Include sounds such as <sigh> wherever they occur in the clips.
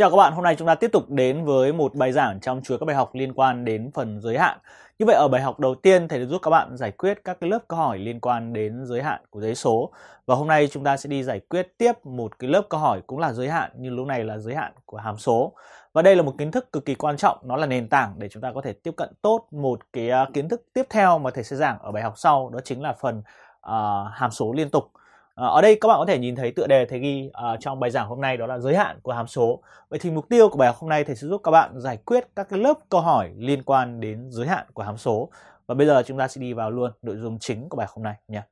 Chào các bạn, hôm nay chúng ta tiếp tục đến với một bài giảng trong chuỗi các bài học liên quan đến phần giới hạn. Như vậy ở bài học đầu tiên thầy đã giúp các bạn giải quyết các cái lớp câu hỏi liên quan đến giới hạn của giấy số. Và hôm nay chúng ta sẽ đi giải quyết tiếp một cái lớp câu hỏi cũng là giới hạn nhưng lúc này là giới hạn của hàm số. Và đây là một kiến thức cực kỳ quan trọng, nó là nền tảng để chúng ta có thể tiếp cận tốt một cái à, kiến thức tiếp theo mà thầy sẽ giảng ở bài học sau, đó chính là phần uh, hàm số liên tục. Ờ, ở đây các bạn có thể nhìn thấy tựa đề thầy ghi uh, trong bài giảng hôm nay đó là giới hạn của hàm số. Vậy thì mục tiêu của bài học hôm nay thầy sẽ giúp các bạn giải quyết các cái lớp câu hỏi liên quan đến giới hạn của hàm số. Và bây giờ chúng ta sẽ đi vào luôn nội dung chính của bài học hôm nay nhé.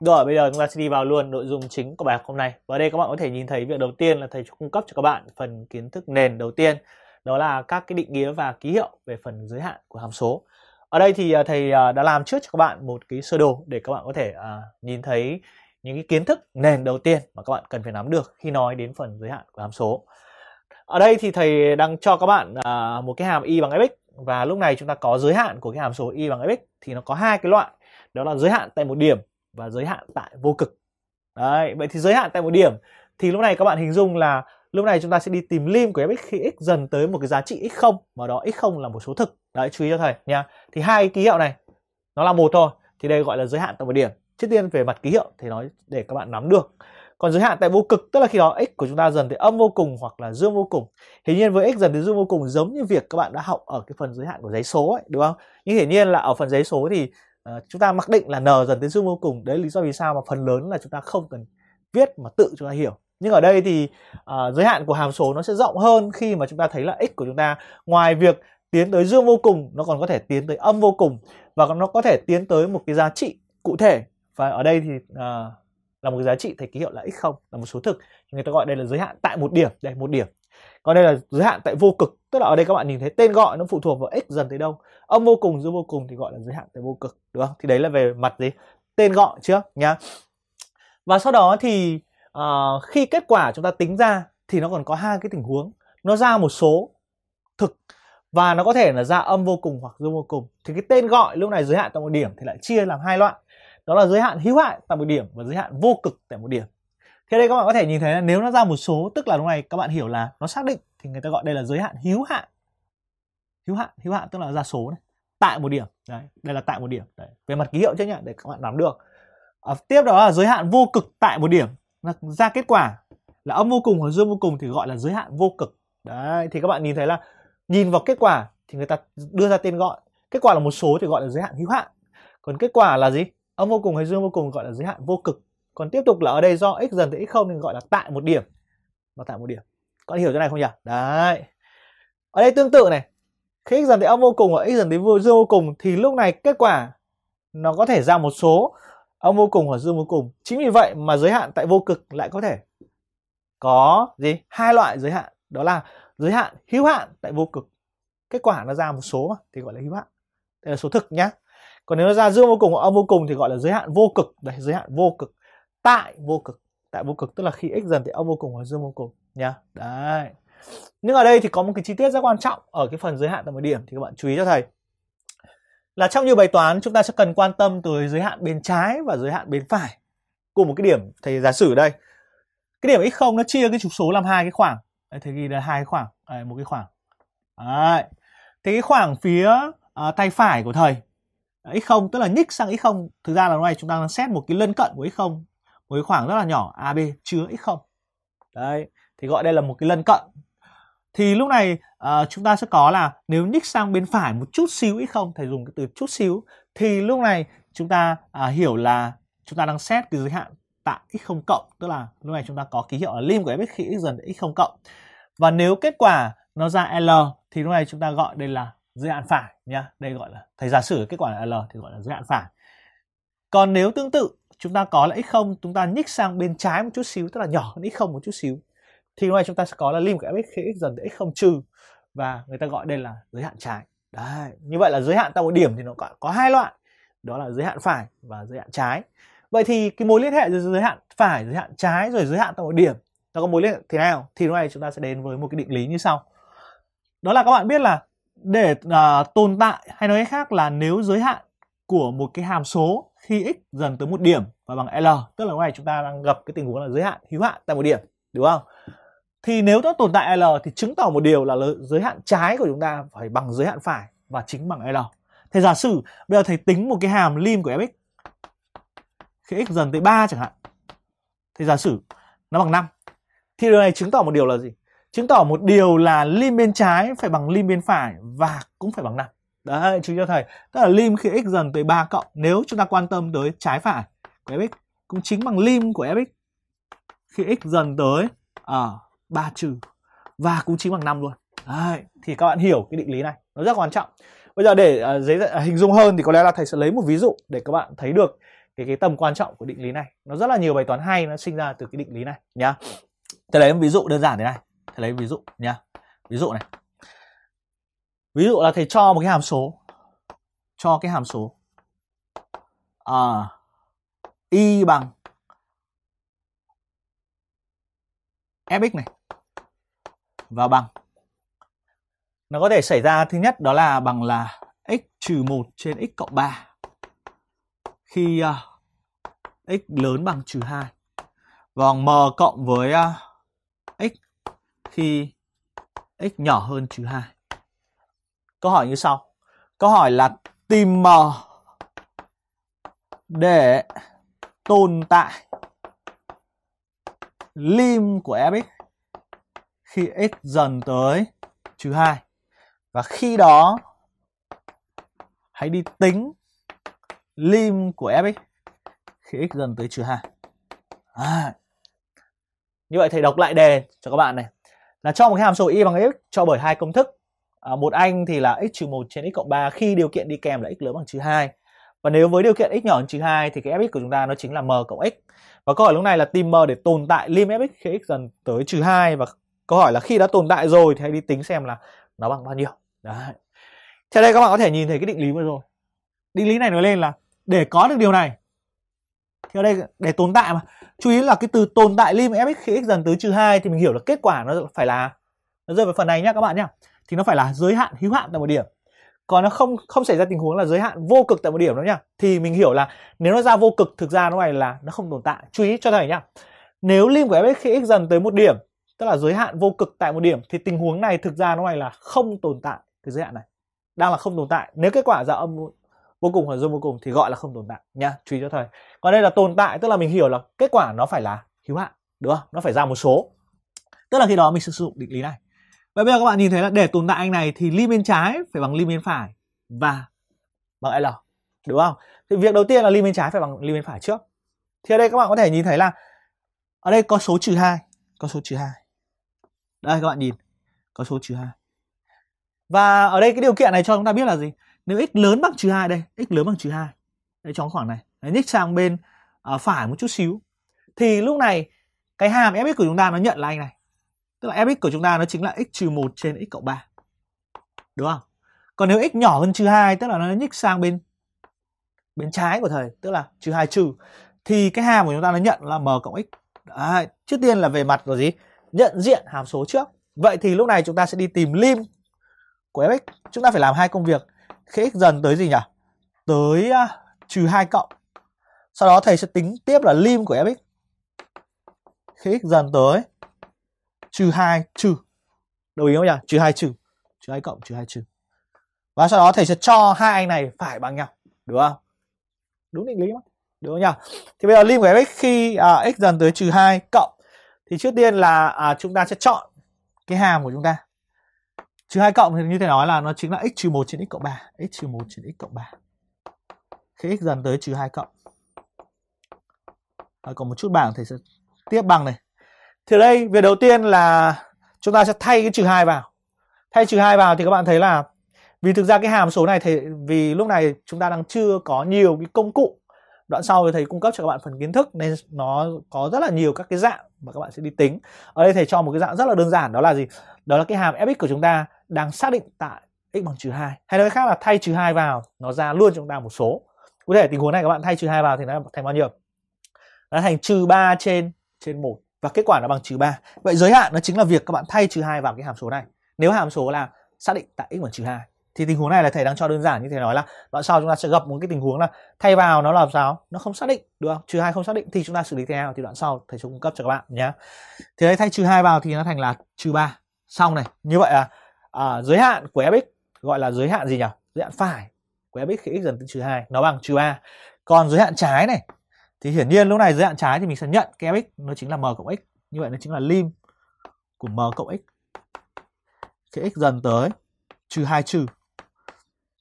Rồi bây giờ chúng ta sẽ đi vào luôn nội dung chính của bài học hôm nay. Và ở đây các bạn có thể nhìn thấy việc đầu tiên là thầy cung cấp cho các bạn phần kiến thức nền đầu tiên đó là các cái định nghĩa và ký hiệu về phần giới hạn của hàm số ở đây thì ờ, thầy đã làm trước cho các bạn một cái sơ đồ để các bạn có thể nhìn thấy những cái kiến thức nền đầu tiên mà các bạn cần phải nắm được khi nói đến phần giới hạn của hàm số ở đây thì thầy đang cho các bạn à, một cái hàm y bằng fx và lúc này chúng ta có giới hạn của cái hàm số y bằng fx thì nó có hai cái loại đó là giới hạn tại một điểm và giới hạn tại vô cực đấy vậy thì giới hạn tại một điểm thì lúc này các bạn hình dung là lúc này chúng ta sẽ đi tìm lim của fx khi x dần tới một cái giá trị x0 mà đó x0 là một số thực đấy chú ý cho thầy nha thì hai ký hiệu này nó là một thôi thì đây gọi là giới hạn tại một điểm trước tiên về mặt ký hiệu thì nói để các bạn nắm được còn giới hạn tại vô cực tức là khi đó x của chúng ta dần tới âm vô cùng hoặc là dương vô cùng hiển nhiên với x dần đến dương vô cùng giống như việc các bạn đã học ở cái phần giới hạn của giấy số ấy đúng không nhưng hiển nhiên là ở phần giấy số thì uh, chúng ta mặc định là n dần đến dương vô cùng đấy lý do vì sao mà phần lớn là chúng ta không cần viết mà tự chúng ta hiểu nhưng ở đây thì uh, giới hạn của hàm số nó sẽ rộng hơn khi mà chúng ta thấy là x của chúng ta ngoài việc tiến tới dương vô cùng nó còn có thể tiến tới âm vô cùng và nó có thể tiến tới một cái giá trị cụ thể và ở đây thì uh, là một cái giá trị thầy ký hiệu là x0 là một số thực người ta gọi đây là giới hạn tại một điểm đây một điểm còn đây là giới hạn tại vô cực tức là ở đây các bạn nhìn thấy tên gọi nó phụ thuộc vào x dần tới đâu âm vô cùng dương vô cùng thì gọi là giới hạn tại vô cực đúng không thì đấy là về mặt gì tên gọi trước nhá và sau đó thì uh, khi kết quả chúng ta tính ra thì nó còn có hai cái tình huống nó ra một số thực và nó có thể là ra âm vô cùng hoặc dương vô cùng thì cái tên gọi lúc này giới hạn tại một điểm thì lại chia làm hai loại đó là giới hạn hữu hạn tại một điểm và giới hạn vô cực tại một điểm thì đây các bạn có thể nhìn thấy là nếu nó ra một số tức là lúc này các bạn hiểu là nó xác định thì người ta gọi đây là giới hạn hữu hạn hữu hạn hữu hạn tức là ra số này tại một điểm đấy đây là tại một điểm đấy. về mặt ký hiệu chứ nhỉ để các bạn nắm được à, tiếp đó là giới hạn vô cực tại một điểm là ra kết quả là âm vô cùng hoặc dương vô cùng thì gọi là giới hạn vô cực đấy thì các bạn nhìn thấy là nhìn vào kết quả thì người ta đưa ra tên gọi kết quả là một số thì gọi là giới hạn hữu hạn còn kết quả là gì âm vô cùng hay dương vô cùng gọi là giới hạn vô cực còn tiếp tục là ở đây do x dần tới x không nên gọi là tại một điểm nó tại một điểm có hiểu chỗ này không nhỉ đấy ở đây tương tự này khi x dần tới âm vô cùng và x dần tới dương vô cùng thì lúc này kết quả nó có thể ra một số âm vô cùng hoặc dương vô cùng chính vì vậy mà giới hạn tại vô cực lại có thể có gì hai loại giới hạn đó là giới hạn hữu hạn tại vô cực kết quả nó ra một số mà thì gọi là hữu hạn đây là số thực nhá còn nếu nó ra dương vô cùng hoặc âm vô cùng thì gọi là giới hạn vô cực đấy giới hạn vô cực tại vô cực tại vô cực tức là khi x dần thì âm vô cùng hoặc dương vô cùng nhá đấy nhưng ở đây thì có một cái chi tiết rất quan trọng ở cái phần giới hạn tại một điểm thì các bạn chú ý cho thầy là trong nhiều bài toán chúng ta sẽ cần quan tâm tới giới hạn bên trái và giới hạn bên phải cùng một cái điểm thầy giả sử ở đây cái điểm x0 nó chia cái trục số làm hai cái khoảng đấy, thầy ghi là hai cái khoảng đấy, một cái khoảng đấy. thì cái khoảng phía à, tay phải của thầy x0 tức là nhích sang x0 thực ra là lúc này chúng ta đang xét một cái lân cận của x0 một cái khoảng rất là nhỏ AB chứa x0 đấy thì gọi đây là một cái lân cận thì lúc này uh, chúng ta sẽ có là nếu nhích sang bên phải một chút xíu x0 thầy dùng cái từ chút xíu thì lúc này chúng ta uh, hiểu là chúng ta đang xét cái giới hạn tại x0 cộng tức là lúc này chúng ta có ký hiệu là lim của fx khi x dần đến x0 cộng và nếu kết quả nó ra L thì lúc này chúng ta gọi đây là giới hạn phải nhá đây gọi là thầy giả sử kết quả là L thì gọi là giới hạn phải còn nếu tương tự chúng ta có là x không, chúng ta nhích sang bên trái một chút xíu tức là nhỏ hơn x không một chút xíu thì ngoài chúng ta sẽ có là lim của fx khi x dần đến x không trừ và người ta gọi đây là giới hạn trái Đấy. như vậy là giới hạn tại một điểm thì nó có, có hai loại đó là giới hạn phải và giới hạn trái vậy thì cái mối liên hệ giữa giới hạn phải giới hạn trái rồi giới hạn tại một điểm nó có mối liên hệ thế nào thì lúc này chúng ta sẽ đến với một cái định lý như sau đó là các bạn biết là để à, tồn tại hay nói cách khác là nếu giới hạn của một cái hàm số khi x dần tới một điểm và bằng L tức là lúc này chúng ta đang gặp cái tình huống là giới hạn hữu hạn tại một điểm đúng không thì nếu nó tồn tại L thì chứng tỏ một điều là giới hạn trái của chúng ta phải bằng giới hạn phải và chính bằng L thế giả sử bây giờ thầy tính một cái hàm lim của fx khi x dần tới 3 chẳng hạn thì giả sử nó bằng 5 thì điều này chứng tỏ một điều là gì chứng tỏ một điều là lim bên trái phải bằng lim bên phải và cũng phải bằng 5 đấy chú cho thầy tức là lim khi x dần tới 3 cộng nếu chúng ta quan tâm tới trái phải của fx cũng chính bằng lim của fx khi x dần tới à, 3 trừ và cũng chính bằng 5 luôn đấy, thì các bạn hiểu cái định lý này nó rất quan trọng bây giờ để uh, giấy uh, hình dung hơn thì có lẽ là thầy sẽ lấy một ví dụ để các bạn thấy được cái cái tầm quan trọng của định lý này nó rất là nhiều bài toán hay nó sinh ra từ cái định lý này nhá thầy lấy một ví dụ đơn giản thế này thầy lấy ví dụ nhá ví dụ này ví dụ là thầy cho một cái hàm số cho cái hàm số à, y bằng fx này và bằng nó có thể xảy ra thứ nhất đó là bằng là x trừ 1 trên x cộng 3 khi uh, x lớn bằng trừ 2 vòng m cộng với uh, khi x nhỏ hơn trừ 2. Câu hỏi như sau. Câu hỏi là tìm m để tồn tại lim của fx khi x dần tới trừ 2. Và khi đó hãy đi tính lim của f khi x dần tới trừ 2. À. Như vậy thầy đọc lại đề cho các bạn này là cho một cái hàm số y bằng x cho bởi hai công thức à, một anh thì là x trừ 1 trên x cộng 3 khi điều kiện đi kèm là x lớn bằng trừ 2 và nếu với điều kiện x nhỏ hơn trừ 2 thì cái fx của chúng ta nó chính là m cộng x và câu hỏi lúc này là tìm m để tồn tại lim fx khi x dần tới trừ 2 và câu hỏi là khi đã tồn tại rồi thì hãy đi tính xem là nó bằng bao nhiêu Đấy. Theo đây các bạn có thể nhìn thấy cái định lý vừa rồi Định lý này nói lên là để có được điều này thì ở đây để tồn tại mà chú ý là cái từ tồn tại lim fx khi x dần tới trừ hai thì mình hiểu là kết quả nó phải là nó rơi vào phần này nhá các bạn nhá thì nó phải là giới hạn hữu hạn tại một điểm còn nó không không xảy ra tình huống là giới hạn vô cực tại một điểm đó nhá thì mình hiểu là nếu nó ra vô cực thực ra nó này là nó không tồn tại chú ý cho thầy nhá nếu lim của fx khi x dần tới một điểm tức là giới hạn vô cực tại một điểm thì tình huống này thực ra nó này là không tồn tại cái giới hạn này đang là không tồn tại nếu kết quả ra âm vô cùng hoặc dương vô cùng thì gọi là không tồn tại nha chú ý cho thầy còn đây là tồn tại tức là mình hiểu là kết quả nó phải là hữu hạn đúng không nó phải ra một số tức là khi đó mình sử dụng định lý này vậy bây giờ các bạn nhìn thấy là để tồn tại anh này thì lim bên trái phải bằng lim bên phải và bằng L đúng không thì việc đầu tiên là lim bên trái phải bằng lim bên phải trước thì ở đây các bạn có thể nhìn thấy là ở đây có số trừ hai có số trừ hai đây các bạn nhìn có số trừ hai và ở đây cái điều kiện này cho chúng ta biết là gì nếu x lớn bằng trừ hai đây x lớn bằng trừ hai đấy trong khoảng này đấy, nhích sang bên à, phải một chút xíu thì lúc này cái hàm fx của chúng ta nó nhận là anh này tức là fx của chúng ta nó chính là x trừ một trên x cộng ba đúng không còn nếu x nhỏ hơn trừ hai tức là nó nhích sang bên bên trái của thầy tức là trừ hai trừ thì cái hàm của chúng ta nó nhận là m cộng x Đấy, trước tiên là về mặt là gì nhận diện hàm số trước vậy thì lúc này chúng ta sẽ đi tìm lim của fx chúng ta phải làm hai công việc khi x dần tới gì nhỉ? Tới uh, trừ 2 cộng. Sau đó thầy sẽ tính tiếp là lim của fx. Khi x dần tới trừ 2 trừ. Đồng ý không nhỉ? Trừ 2 trừ. Trừ 2 cộng trừ 2 trừ. Và sau đó thầy sẽ cho hai anh này phải bằng nhau. Được không? Đúng định lý mà. Được không nhỉ? Thì bây giờ lim của fx khi uh, x dần tới trừ 2 cộng thì trước tiên là uh, chúng ta sẽ chọn cái hàm của chúng ta Trừ 2 cộng thì như thầy nói là nó chính là x trừ 1 trên x cộng 3. x trừ 1 trên x cộng 3. Khi x dần tới trừ 2 cộng. À, còn một chút bảng thì sẽ tiếp bằng này. Thì đây việc đầu tiên là chúng ta sẽ thay cái trừ 2 vào. Thay trừ 2 vào thì các bạn thấy là vì thực ra cái hàm số này thì vì lúc này chúng ta đang chưa có nhiều cái công cụ. Đoạn sau thì thầy cung cấp cho các bạn phần kiến thức nên nó có rất là nhiều các cái dạng mà các bạn sẽ đi tính. Ở đây thầy cho một cái dạng rất là đơn giản đó là gì? Đó là cái hàm fx của chúng ta đang xác định tại x bằng trừ 2 hay nói khác là thay trừ 2 vào nó ra luôn chúng ta một số có thể tình huống này các bạn thay trừ 2 vào thì nó thành bao nhiêu nó thành trừ 3 trên trên 1 và kết quả nó bằng trừ 3 vậy giới hạn nó chính là việc các bạn thay trừ 2 vào cái hàm số này nếu hàm số là xác định tại x bằng trừ 2 thì tình huống này là thầy đang cho đơn giản như thầy nói là đoạn sau chúng ta sẽ gặp một cái tình huống là thay vào nó làm sao nó không xác định được không trừ hai không xác định thì chúng ta xử lý theo thì đoạn sau thầy sẽ cung cấp cho các bạn nhé thế đây thay trừ hai vào thì nó thành là trừ ba xong này như vậy là à, giới hạn của fx gọi là giới hạn gì nhỉ giới hạn phải của fx khi x dần tới trừ hai nó bằng trừ ba còn giới hạn trái này thì hiển nhiên lúc này giới hạn trái thì mình sẽ nhận cái fx nó chính là m cộng x như vậy nó chính là lim của m cộng x khi x dần tới trừ hai trừ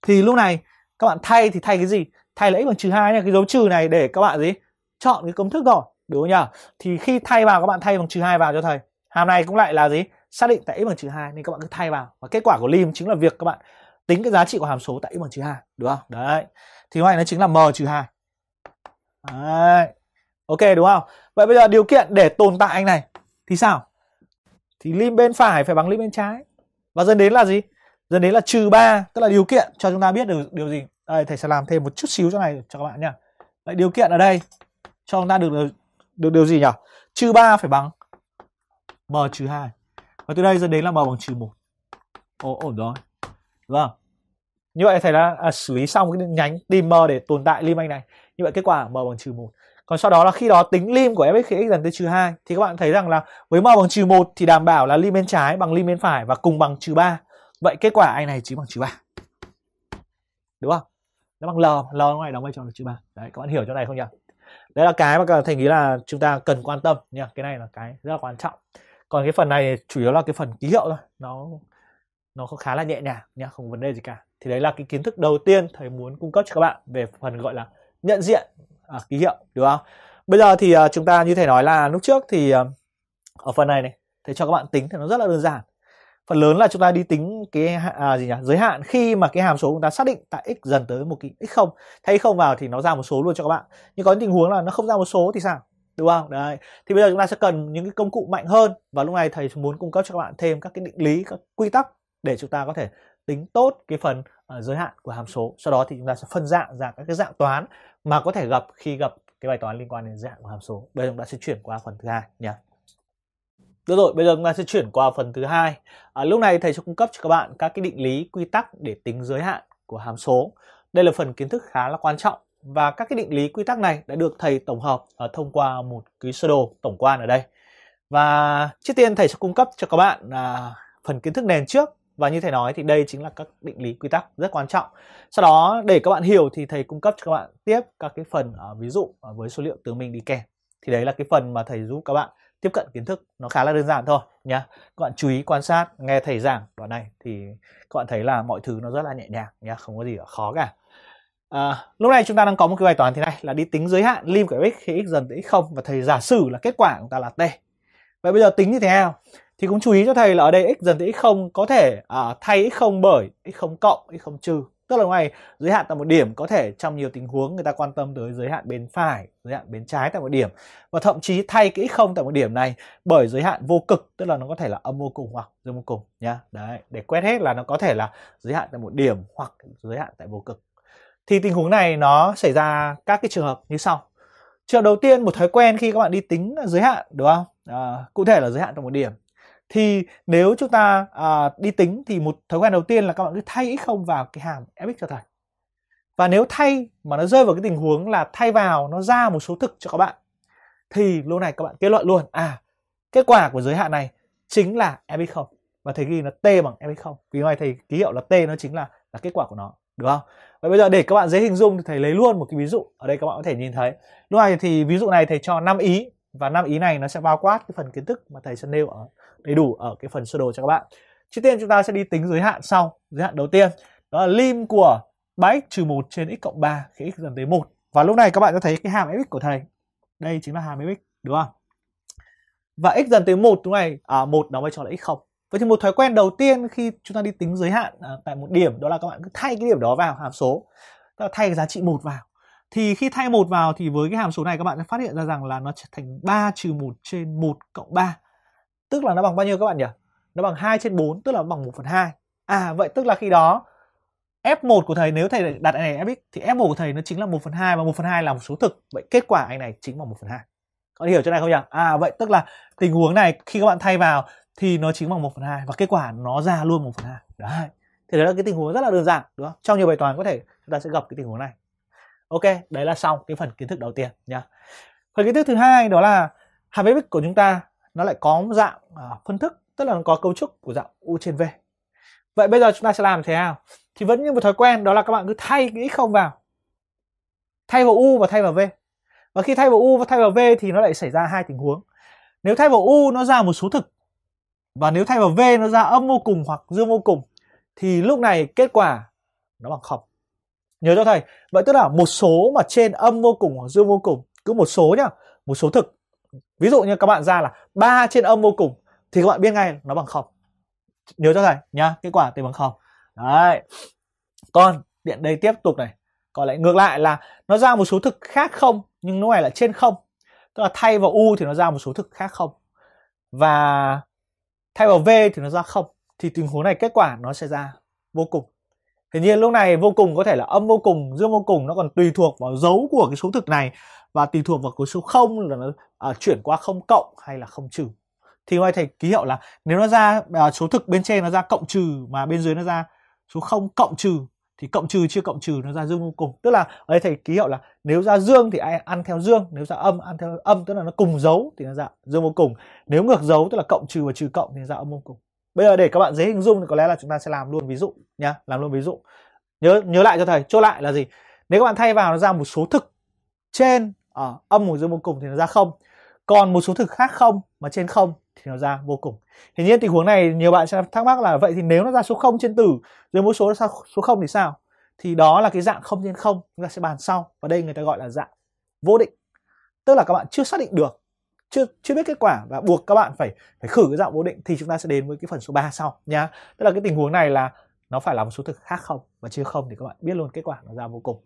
thì lúc này các bạn thay thì thay cái gì thay là x bằng trừ hai này cái dấu trừ này để các bạn gì chọn cái công thức rồi đúng không nhỉ thì khi thay vào các bạn thay bằng trừ hai vào cho thầy hàm này cũng lại là gì xác định tại x bằng trừ 2 nên các bạn cứ thay vào và kết quả của lim chính là việc các bạn tính cái giá trị của hàm số tại x bằng trừ 2 đúng không? Đấy. Thì hoài nó chính là m trừ 2. Đấy. Ok đúng không? Vậy bây giờ điều kiện để tồn tại anh này thì sao? Thì lim bên phải phải bằng lim bên trái. Và dẫn đến là gì? Dẫn đến là trừ 3, tức là điều kiện cho chúng ta biết được điều gì. Đây thầy sẽ làm thêm một chút xíu cho này cho các bạn nhá. Vậy điều kiện ở đây cho chúng ta được được, được điều gì nhỉ? Trừ 3 phải bằng m trừ 2 và từ đây dẫn đến là m bằng trừ một Ồ, ổn rồi vâng như vậy thầy đã à, xử lý xong cái nhánh tìm m để tồn tại lim anh này như vậy kết quả m bằng trừ một còn sau đó là khi đó tính lim của fxx dần tới trừ hai thì các bạn thấy rằng là với m bằng trừ một thì đảm bảo là lim bên trái bằng lim bên phải và cùng bằng trừ ba vậy kết quả anh này chính bằng trừ ba đúng không nó bằng l l ngoài đóng vai trò là trừ ba đấy các bạn hiểu chỗ này không nhỉ đấy là cái mà thầy nghĩ là chúng ta cần quan tâm nha cái này là cái rất là quan trọng còn cái phần này chủ yếu là cái phần ký hiệu thôi nó nó khá là nhẹ nhàng nha không vấn đề gì cả thì đấy là cái kiến thức đầu tiên thầy muốn cung cấp cho các bạn về phần gọi là nhận diện à, ký hiệu đúng không bây giờ thì uh, chúng ta như thầy nói là lúc trước thì uh, ở phần này này thầy cho các bạn tính thì nó rất là đơn giản phần lớn là chúng ta đi tính cái à, gì nhỉ giới hạn khi mà cái hàm số chúng ta xác định tại x dần tới một cái x không thay không vào thì nó ra một số luôn cho các bạn nhưng có những tình huống là nó không ra một số thì sao đúng không đấy thì bây giờ chúng ta sẽ cần những cái công cụ mạnh hơn và lúc này thầy muốn cung cấp cho các bạn thêm các cái định lý các quy tắc để chúng ta có thể tính tốt cái phần uh, giới hạn của hàm số sau đó thì chúng ta sẽ phân dạng ra các cái dạng toán mà có thể gặp khi gặp cái bài toán liên quan đến dạng của hàm số bây giờ chúng ta sẽ chuyển qua phần thứ hai nhé được rồi, bây giờ chúng ta sẽ chuyển qua phần thứ hai. À, lúc này thầy sẽ cung cấp cho các bạn các cái định lý, quy tắc để tính giới hạn của hàm số. Đây là phần kiến thức khá là quan trọng và các cái định lý quy tắc này đã được thầy tổng hợp uh, thông qua một cái sơ đồ tổng quan ở đây và trước tiên thầy sẽ cung cấp cho các bạn uh, phần kiến thức nền trước và như thầy nói thì đây chính là các định lý quy tắc rất quan trọng sau đó để các bạn hiểu thì thầy cung cấp cho các bạn tiếp các cái phần uh, ví dụ uh, với số liệu tướng mình đi kèm thì đấy là cái phần mà thầy giúp các bạn tiếp cận kiến thức nó khá là đơn giản thôi nhá các bạn chú ý quan sát nghe thầy giảng đoạn này thì các bạn thấy là mọi thứ nó rất là nhẹ nhàng nhá không có gì khó cả À, lúc này chúng ta đang có một cái bài toán thế này là đi tính giới hạn lim của f khi x dần tới x0 và thầy giả sử là kết quả của ta là t. Vậy bây giờ tính như thế nào? Thì cũng chú ý cho thầy là ở đây x dần tới x0 có thể à, thay x0 bởi x0 cộng, x0 trừ. Tức là ngoài giới hạn tại một điểm có thể trong nhiều tình huống người ta quan tâm tới giới hạn bên phải, giới hạn bên trái tại một điểm và thậm chí thay cái x0 tại một điểm này bởi giới hạn vô cực, tức là nó có thể là âm vô cùng hoặc dương vô cùng nhá. Đấy, để quét hết là nó có thể là giới hạn tại một điểm hoặc giới hạn tại vô cực thì tình huống này nó xảy ra các cái trường hợp như sau trường đầu tiên một thói quen khi các bạn đi tính giới hạn đúng không à, cụ thể là giới hạn trong một điểm thì nếu chúng ta à, đi tính thì một thói quen đầu tiên là các bạn cứ thay x0 vào cái hàm fx cho thầy và nếu thay mà nó rơi vào cái tình huống là thay vào nó ra một số thực cho các bạn thì lúc này các bạn kết luận luôn à kết quả của giới hạn này chính là fx0 và thầy ghi là t bằng fx0 vì ngoài thầy ký hiệu là t nó chính là là kết quả của nó đúng không Vậy bây giờ để các bạn dễ hình dung thì thầy lấy luôn một cái ví dụ ở đây các bạn có thể nhìn thấy lúc này thì ví dụ này thầy cho năm ý và năm ý này nó sẽ bao quát cái phần kiến thức mà thầy sẽ nêu ở đầy đủ ở cái phần sơ đồ cho các bạn trước tiên chúng ta sẽ đi tính giới hạn sau giới hạn đầu tiên đó là lim của 3x trừ 1 trên x cộng 3 khi x dần tới 1 và lúc này các bạn sẽ thấy cái hàm fx của thầy đây chính là hàm fx đúng không và x dần tới 1 lúc này à 1 đóng vai trò là x0 Vậy thì một thói quen đầu tiên khi chúng ta đi tính giới hạn à, tại một điểm đó là các bạn cứ thay cái điểm đó vào hàm số. Tức là thay cái giá trị một vào. Thì khi thay một vào thì với cái hàm số này các bạn sẽ phát hiện ra rằng là nó trở thành 3 trừ 1 trên 1 cộng 3. Tức là nó bằng bao nhiêu các bạn nhỉ? Nó bằng 2 trên 4, tức là bằng 1 phần 2. À vậy tức là khi đó F1 của thầy nếu thầy đặt này Fx thì F1 của thầy nó chính là 1 phần 2 và 1 phần 2 là một số thực. Vậy kết quả anh này chính bằng 1 phần 2. Có hiểu chỗ này không nhỉ? À vậy tức là tình huống này khi các bạn thay vào thì nó chính bằng 1 phần 2 và kết quả nó ra luôn 1 phần 2 đấy thì đấy là cái tình huống rất là đơn giản đúng không trong nhiều bài toán có thể chúng ta sẽ gặp cái tình huống này ok đấy là xong cái phần kiến thức đầu tiên nhá phần kiến thức thứ hai đó là hàm vec của chúng ta nó lại có dạng uh, phân thức tức là nó có cấu trúc của dạng u trên v vậy bây giờ chúng ta sẽ làm thế nào thì vẫn như một thói quen đó là các bạn cứ thay cái x không vào thay vào u và thay vào v và khi thay vào u và thay vào v thì nó lại xảy ra hai tình huống nếu thay vào u nó ra một số thực và nếu thay vào v nó ra âm vô cùng hoặc dương vô cùng thì lúc này kết quả nó bằng không nhớ cho thầy vậy tức là một số mà trên âm vô cùng hoặc dương vô cùng cứ một số nhá một số thực ví dụ như các bạn ra là 3 trên âm vô cùng thì các bạn biết ngay nó bằng không nhớ cho thầy nhá kết quả thì bằng không đấy còn điện đây tiếp tục này còn lại ngược lại là nó ra một số thực khác không nhưng lúc này là trên không tức là thay vào u thì nó ra một số thực khác không và thay vào v thì nó ra không thì tình huống này kết quả nó sẽ ra vô cùng Tuy nhiên lúc này vô cùng có thể là âm vô cùng dương vô cùng nó còn tùy thuộc vào dấu của cái số thực này và tùy thuộc vào cái số không là nó à, chuyển qua không cộng hay là không trừ thì ngoài thầy ký hiệu là nếu nó ra à, số thực bên trên nó ra cộng trừ mà bên dưới nó ra số không cộng trừ thì cộng trừ chia cộng trừ nó ra dương vô cùng tức là ở đây thầy ký hiệu là nếu ra dương thì ai ăn theo dương nếu ra âm ăn theo âm tức là nó cùng dấu thì nó ra dương vô cùng nếu ngược dấu tức là cộng trừ và trừ cộng thì ra âm vô cùng bây giờ để các bạn dễ hình dung thì có lẽ là chúng ta sẽ làm luôn ví dụ nhá làm luôn ví dụ nhớ nhớ lại cho thầy chốt lại là gì nếu các bạn thay vào nó ra một số thực trên ở ờ, âm một dương vô cùng thì nó ra không còn một số thực khác không mà trên không thì nó ra vô cùng hiển nhiên tình huống này nhiều bạn sẽ thắc mắc là vậy thì nếu nó ra số 0 trên tử rồi mỗi số ra số 0 thì sao thì đó là cái dạng không trên không chúng ta sẽ bàn sau và đây người ta gọi là dạng vô định tức là các bạn chưa xác định được chưa chưa biết kết quả và buộc các bạn phải phải khử cái dạng vô định thì chúng ta sẽ đến với cái phần số 3 sau nhá tức là cái tình huống này là nó phải là một số thực khác không và chưa không thì các bạn biết luôn kết quả nó ra vô cùng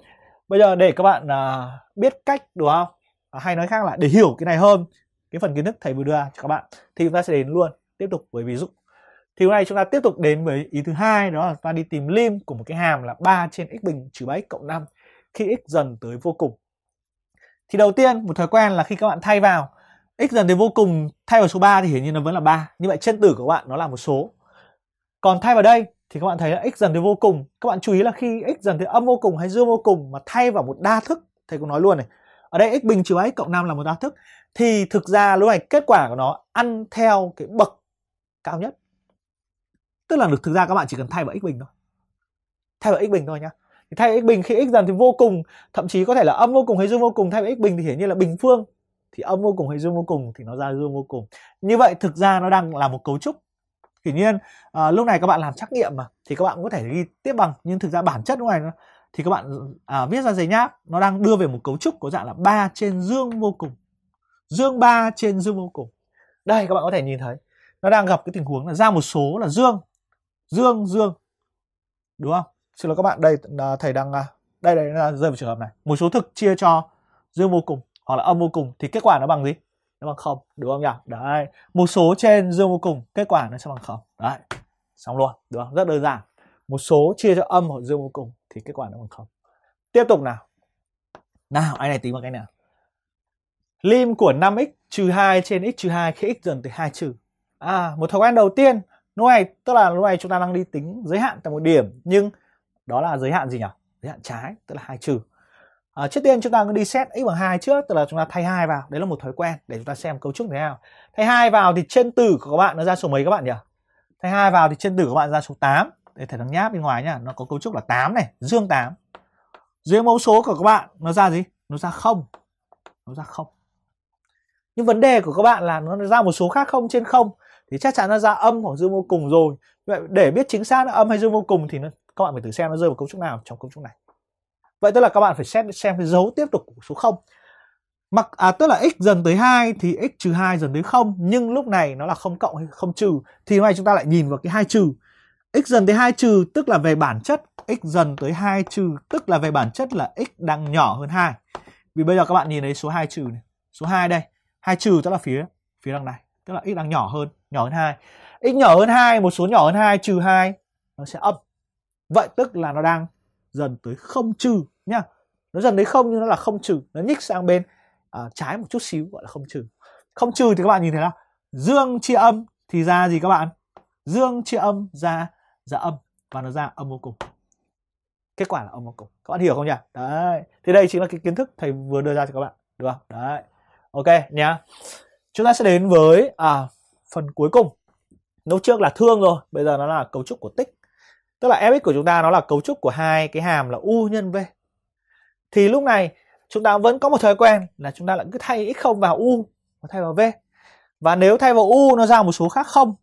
bây giờ để các bạn uh, biết cách đúng không à, hay nói khác là để hiểu cái này hơn cái phần kiến thức thầy vừa đưa cho các bạn thì chúng ta sẽ đến luôn tiếp tục với ví dụ thì hôm nay chúng ta tiếp tục đến với ý thứ hai đó là chúng ta đi tìm lim của một cái hàm là 3 trên x bình trừ 3x cộng 5 khi x dần tới vô cùng thì đầu tiên một thói quen là khi các bạn thay vào x dần tới vô cùng thay vào số 3 thì hiển nhiên nó vẫn là 3 như vậy chân tử của các bạn nó là một số còn thay vào đây thì các bạn thấy là x dần tới vô cùng các bạn chú ý là khi x dần tới âm vô cùng hay dương vô cùng mà thay vào một đa thức thầy cũng nói luôn này ở đây x bình trừ x cộng 5 là một đa thức thì thực ra lúc này kết quả của nó ăn theo cái bậc cao nhất tức là thực ra các bạn chỉ cần thay vào x bình thôi thay vào x bình thôi nhá thay vào x bình khi x dần thì vô cùng thậm chí có thể là âm vô cùng hay dương vô cùng thay vào x bình thì hiển nhiên là bình phương thì âm vô cùng hay dương vô cùng thì nó ra dương vô cùng như vậy thực ra nó đang là một cấu trúc hiển nhiên à, lúc này các bạn làm trắc nghiệm mà thì các bạn có thể ghi tiếp bằng nhưng thực ra bản chất lúc này thì các bạn à, viết ra giấy nháp nó đang đưa về một cấu trúc có dạng là 3 trên dương vô cùng dương 3 trên dương vô cùng đây các bạn có thể nhìn thấy nó đang gặp cái tình huống là ra một số là dương dương dương đúng không xin lỗi các bạn đây thầy đang à, đây đây là rơi vào trường hợp này một số thực chia cho dương vô cùng hoặc là âm vô cùng thì kết quả nó bằng gì nó bằng không đúng không nhỉ đấy một số trên dương vô cùng kết quả nó sẽ bằng không đấy xong luôn đúng không rất đơn giản một số chia cho âm hoặc dương vô cùng thì kết quả nó bằng không tiếp tục nào nào anh này tính bằng cái nào Lim của 5x trừ 2 trên x trừ 2 khi x dần tới 2 trừ. À, một thói quen đầu tiên, lúc này tức là lúc này chúng ta đang đi tính giới hạn tại một điểm nhưng đó là giới hạn gì nhỉ? Giới hạn trái, tức là 2 trừ. À, trước tiên chúng ta cứ đi xét x bằng 2 trước, tức là chúng ta thay 2 vào. Đấy là một thói quen để chúng ta xem cấu trúc thế nào. Thay 2 vào thì trên tử của các bạn nó ra số mấy các bạn nhỉ? Thay 2 vào thì trên tử của bạn ra số 8. Để thầy thằng nháp bên ngoài nhá, nó có cấu trúc là 8 này, dương 8. Dưới mẫu số của các bạn nó ra gì? Nó ra không Nó ra không nhưng vấn đề của các bạn là nó ra một số khác không trên không thì chắc chắn nó ra âm hoặc dương vô cùng rồi vậy để biết chính xác là âm hay dương vô cùng thì nó, các bạn phải thử xem nó rơi vào cấu trúc nào trong cấu trúc này vậy tức là các bạn phải xét xem cái dấu tiếp tục của số 0 mặc à tức là x dần tới 2 thì x trừ 2 dần tới 0 nhưng lúc này nó là không cộng hay không trừ thì hôm nay chúng ta lại nhìn vào cái hai trừ x dần tới 2 trừ tức là về bản chất x dần tới 2 trừ tức là về bản chất là x đang nhỏ hơn 2 vì bây giờ các bạn nhìn thấy số 2 trừ này số 2 đây hai trừ tức là phía phía đằng này tức là x đang nhỏ hơn nhỏ hơn hai x nhỏ hơn hai một số nhỏ hơn hai trừ hai nó sẽ âm vậy tức là nó đang dần tới không trừ nhá nó dần đến không nhưng nó là không trừ nó nhích sang bên à, trái một chút xíu gọi là không trừ không trừ thì các bạn nhìn thấy là dương chia âm thì ra gì các bạn dương chia âm ra ra âm và nó ra âm vô cùng kết quả là âm vô cùng các bạn hiểu không nhỉ đấy thì đây chính là cái kiến thức thầy vừa đưa ra cho các bạn được không đấy ok nhá chúng ta sẽ đến với à, phần cuối cùng lúc trước là thương rồi bây giờ nó là cấu trúc của tích tức là fx của chúng ta nó là cấu trúc của hai cái hàm là u nhân v thì lúc này chúng ta vẫn có một thói quen là chúng ta lại cứ thay x không vào u và thay vào v và nếu thay vào u nó ra một số khác không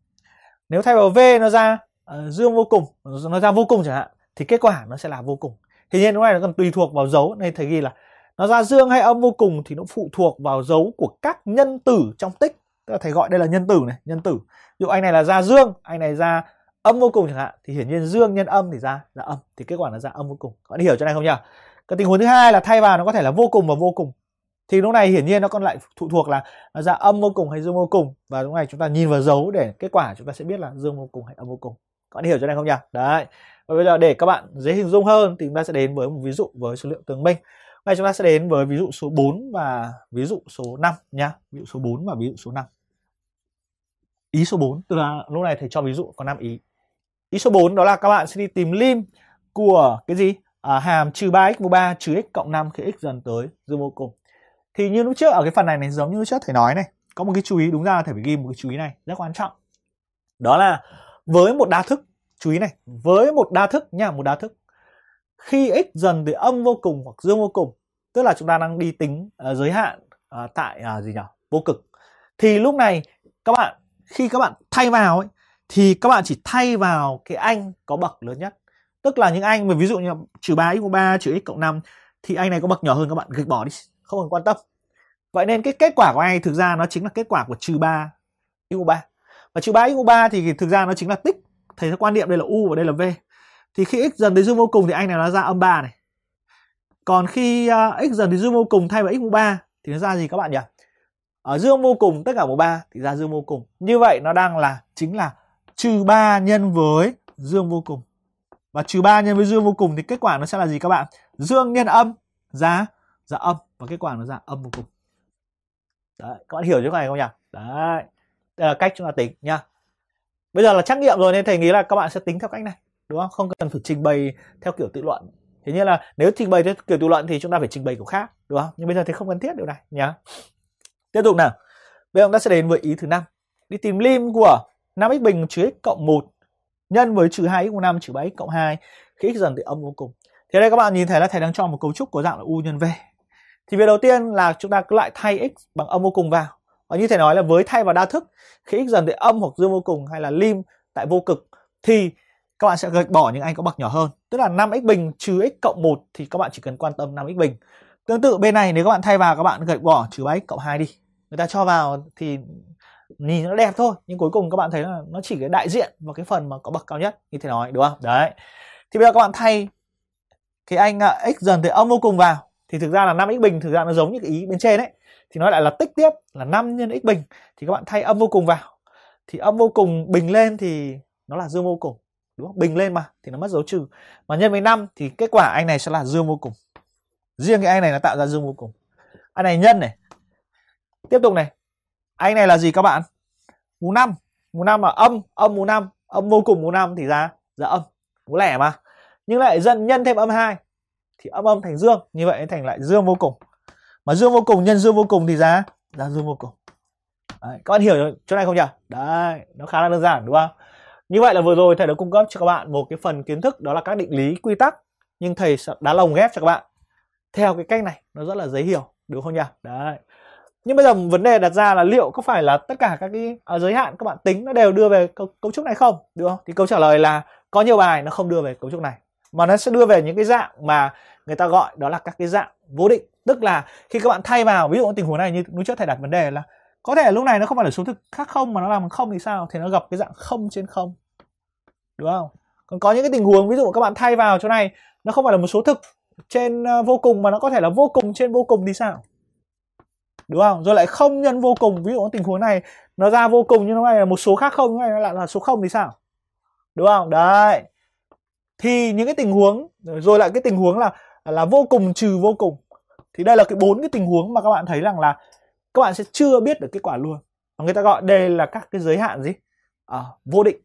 nếu thay vào v nó ra uh, dương vô cùng nó ra vô cùng chẳng hạn thì kết quả nó sẽ là vô cùng thì nhiên lúc này nó còn tùy thuộc vào dấu nên thầy ghi là nó ra dương hay âm vô cùng thì nó phụ thuộc vào dấu của các nhân tử trong tích tức là thầy gọi đây là nhân tử này nhân tử ví dụ anh này là ra dương anh này ra âm vô cùng chẳng hạn thì hiển nhiên dương nhân âm thì ra là âm thì kết quả là ra âm vô cùng các bạn hiểu chỗ này không nhỉ cái tình huống thứ hai là thay vào nó có thể là vô cùng và vô cùng thì lúc này hiển nhiên nó còn lại phụ thuộc là nó ra âm vô cùng hay dương vô cùng và lúc này chúng ta nhìn vào dấu để kết quả chúng ta sẽ biết là dương vô cùng hay âm vô cùng các bạn hiểu chỗ này không nhỉ đấy và bây giờ để các bạn dễ hình dung hơn thì chúng ta sẽ đến với một ví dụ với số liệu tương minh ngay chúng ta sẽ đến với ví dụ số 4 và ví dụ số 5 nhá. Ví dụ số 4 và ví dụ số 5. Ý số 4, tức là lúc này thầy cho ví dụ có 5 ý. Ý số 4 đó là các bạn sẽ đi tìm lim của cái gì? À, hàm trừ 3x mũ 3 trừ x cộng 5 khi x dần tới dương vô cùng. Thì như lúc trước ở cái phần này này giống như lúc trước thầy nói này, có một cái chú ý đúng ra là thầy phải ghi một cái chú ý này rất quan trọng. Đó là với một đa thức, chú ý này, với một đa thức nha, một đa thức khi x dần từ âm vô cùng hoặc dương vô cùng tức là chúng ta đang đi tính uh, giới hạn uh, tại uh, gì nhỉ vô cực thì lúc này các bạn khi các bạn thay vào ấy thì các bạn chỉ thay vào cái anh có bậc lớn nhất tức là những anh mà ví dụ như trừ 3 x cộng 3 trừ x cộng 5 thì anh này có bậc nhỏ hơn các bạn gạch bỏ đi không cần quan tâm vậy nên cái kết quả của anh thực ra nó chính là kết quả của trừ 3 x 3 và trừ 3 x 3 thì thực ra nó chính là tích thầy quan niệm đây là u và đây là v thì khi x dần đến dương vô cùng thì anh này nó ra âm 3 này còn khi uh, x dần đến dương vô cùng thay vào x mũ 3 thì nó ra gì các bạn nhỉ ở dương vô cùng tất cả mũ 3 thì ra dương vô cùng như vậy nó đang là chính là trừ 3 nhân với dương vô cùng và trừ 3 nhân với dương vô cùng thì kết quả nó sẽ là gì các bạn dương nhân âm ra ra âm và kết quả nó ra âm vô cùng đấy các bạn hiểu chỗ này không nhỉ đấy đây là cách chúng ta tính nhá bây giờ là trắc nghiệm rồi nên thầy nghĩ là các bạn sẽ tính theo cách này đúng không không cần phải trình bày theo kiểu tự luận thế như là nếu trình bày theo kiểu tự luận thì chúng ta phải trình bày kiểu khác đúng không nhưng bây giờ thì không cần thiết điều này nhá tiếp tục nào bây giờ chúng ta sẽ đến với ý thứ năm đi tìm lim của 5x bình trừ x cộng 1 nhân với trừ 2x cộng 5 trừ 7x cộng 2 khi x dần thì âm vô cùng thế đây các bạn nhìn thấy là thầy đang cho một cấu trúc của dạng là u nhân v thì việc đầu tiên là chúng ta cứ lại thay x bằng âm vô cùng vào và như thầy nói là với thay vào đa thức khi x dần thì âm hoặc dương vô cùng hay là lim tại vô cực thì các bạn sẽ gạch bỏ những anh có bậc nhỏ hơn tức là 5x bình trừ x cộng 1 thì các bạn chỉ cần quan tâm 5x bình tương tự bên này nếu các bạn thay vào các bạn gạch bỏ trừ 3x cộng 2 đi người ta cho vào thì nhìn nó đẹp thôi nhưng cuối cùng các bạn thấy là nó chỉ cái đại diện và cái phần mà có bậc cao nhất như thế nói đúng không đấy thì bây giờ các bạn thay cái anh à, x dần từ âm vô cùng vào thì thực ra là 5 x bình thực ra nó giống như cái ý bên trên ấy thì nó lại là tích tiếp là 5 nhân x bình thì các bạn thay âm vô cùng vào thì âm vô cùng bình lên thì nó là dương vô cùng đúng không? Bình lên mà thì nó mất dấu trừ. Mà nhân với 5 thì kết quả anh này sẽ là dương vô cùng. Riêng cái anh này nó tạo ra dương vô cùng. Anh này nhân này. Tiếp tục này. Anh này là gì các bạn? Mũ 5. Mũ 5 là âm, âm mũ 5, âm vô cùng mũ 5 thì ra ra âm, mũ lẻ mà. Nhưng lại dân nhân thêm âm 2 thì âm âm thành dương, như vậy thành lại dương vô cùng. Mà dương vô cùng nhân dương vô cùng thì ra ra dương vô cùng. Đấy, các bạn hiểu chỗ này không nhỉ? Đấy, nó khá là đơn giản đúng không? Như vậy là vừa rồi thầy đã cung cấp cho các bạn một cái phần kiến thức đó là các định lý quy tắc nhưng thầy đã lồng ghép cho các bạn theo cái cách này nó rất là dễ hiểu được không nhỉ? Đấy. Nhưng bây giờ vấn đề đặt ra là liệu có phải là tất cả các cái à, giới hạn các bạn tính nó đều đưa về cấu, cấu trúc này không? được không? Thì câu trả lời là có nhiều bài nó không đưa về cấu trúc này mà nó sẽ đưa về những cái dạng mà người ta gọi đó là các cái dạng vô định tức là khi các bạn thay vào ví dụ tình huống này như lúc trước thầy đặt vấn đề là có thể lúc này nó không phải là số thực khác không mà nó làm bằng không thì sao thì nó gặp cái dạng không trên không đúng không còn có những cái tình huống ví dụ các bạn thay vào chỗ này nó không phải là một số thực trên ờ, vô cùng mà nó có thể là vô cùng trên vô cùng thì sao đúng không rồi lại không nhân vô cùng ví dụ cái tình huống này nó ra vô cùng nhưng nó này là một số khác không này nó lại là số không thì sao đúng không đấy thì những cái tình huống rồi lại cái tình huống là là vô cùng trừ vô cùng thì đây là cái bốn cái tình huống mà các bạn thấy rằng là các bạn sẽ chưa biết được kết quả luôn người ta gọi đây là các cái giới hạn gì à, vô định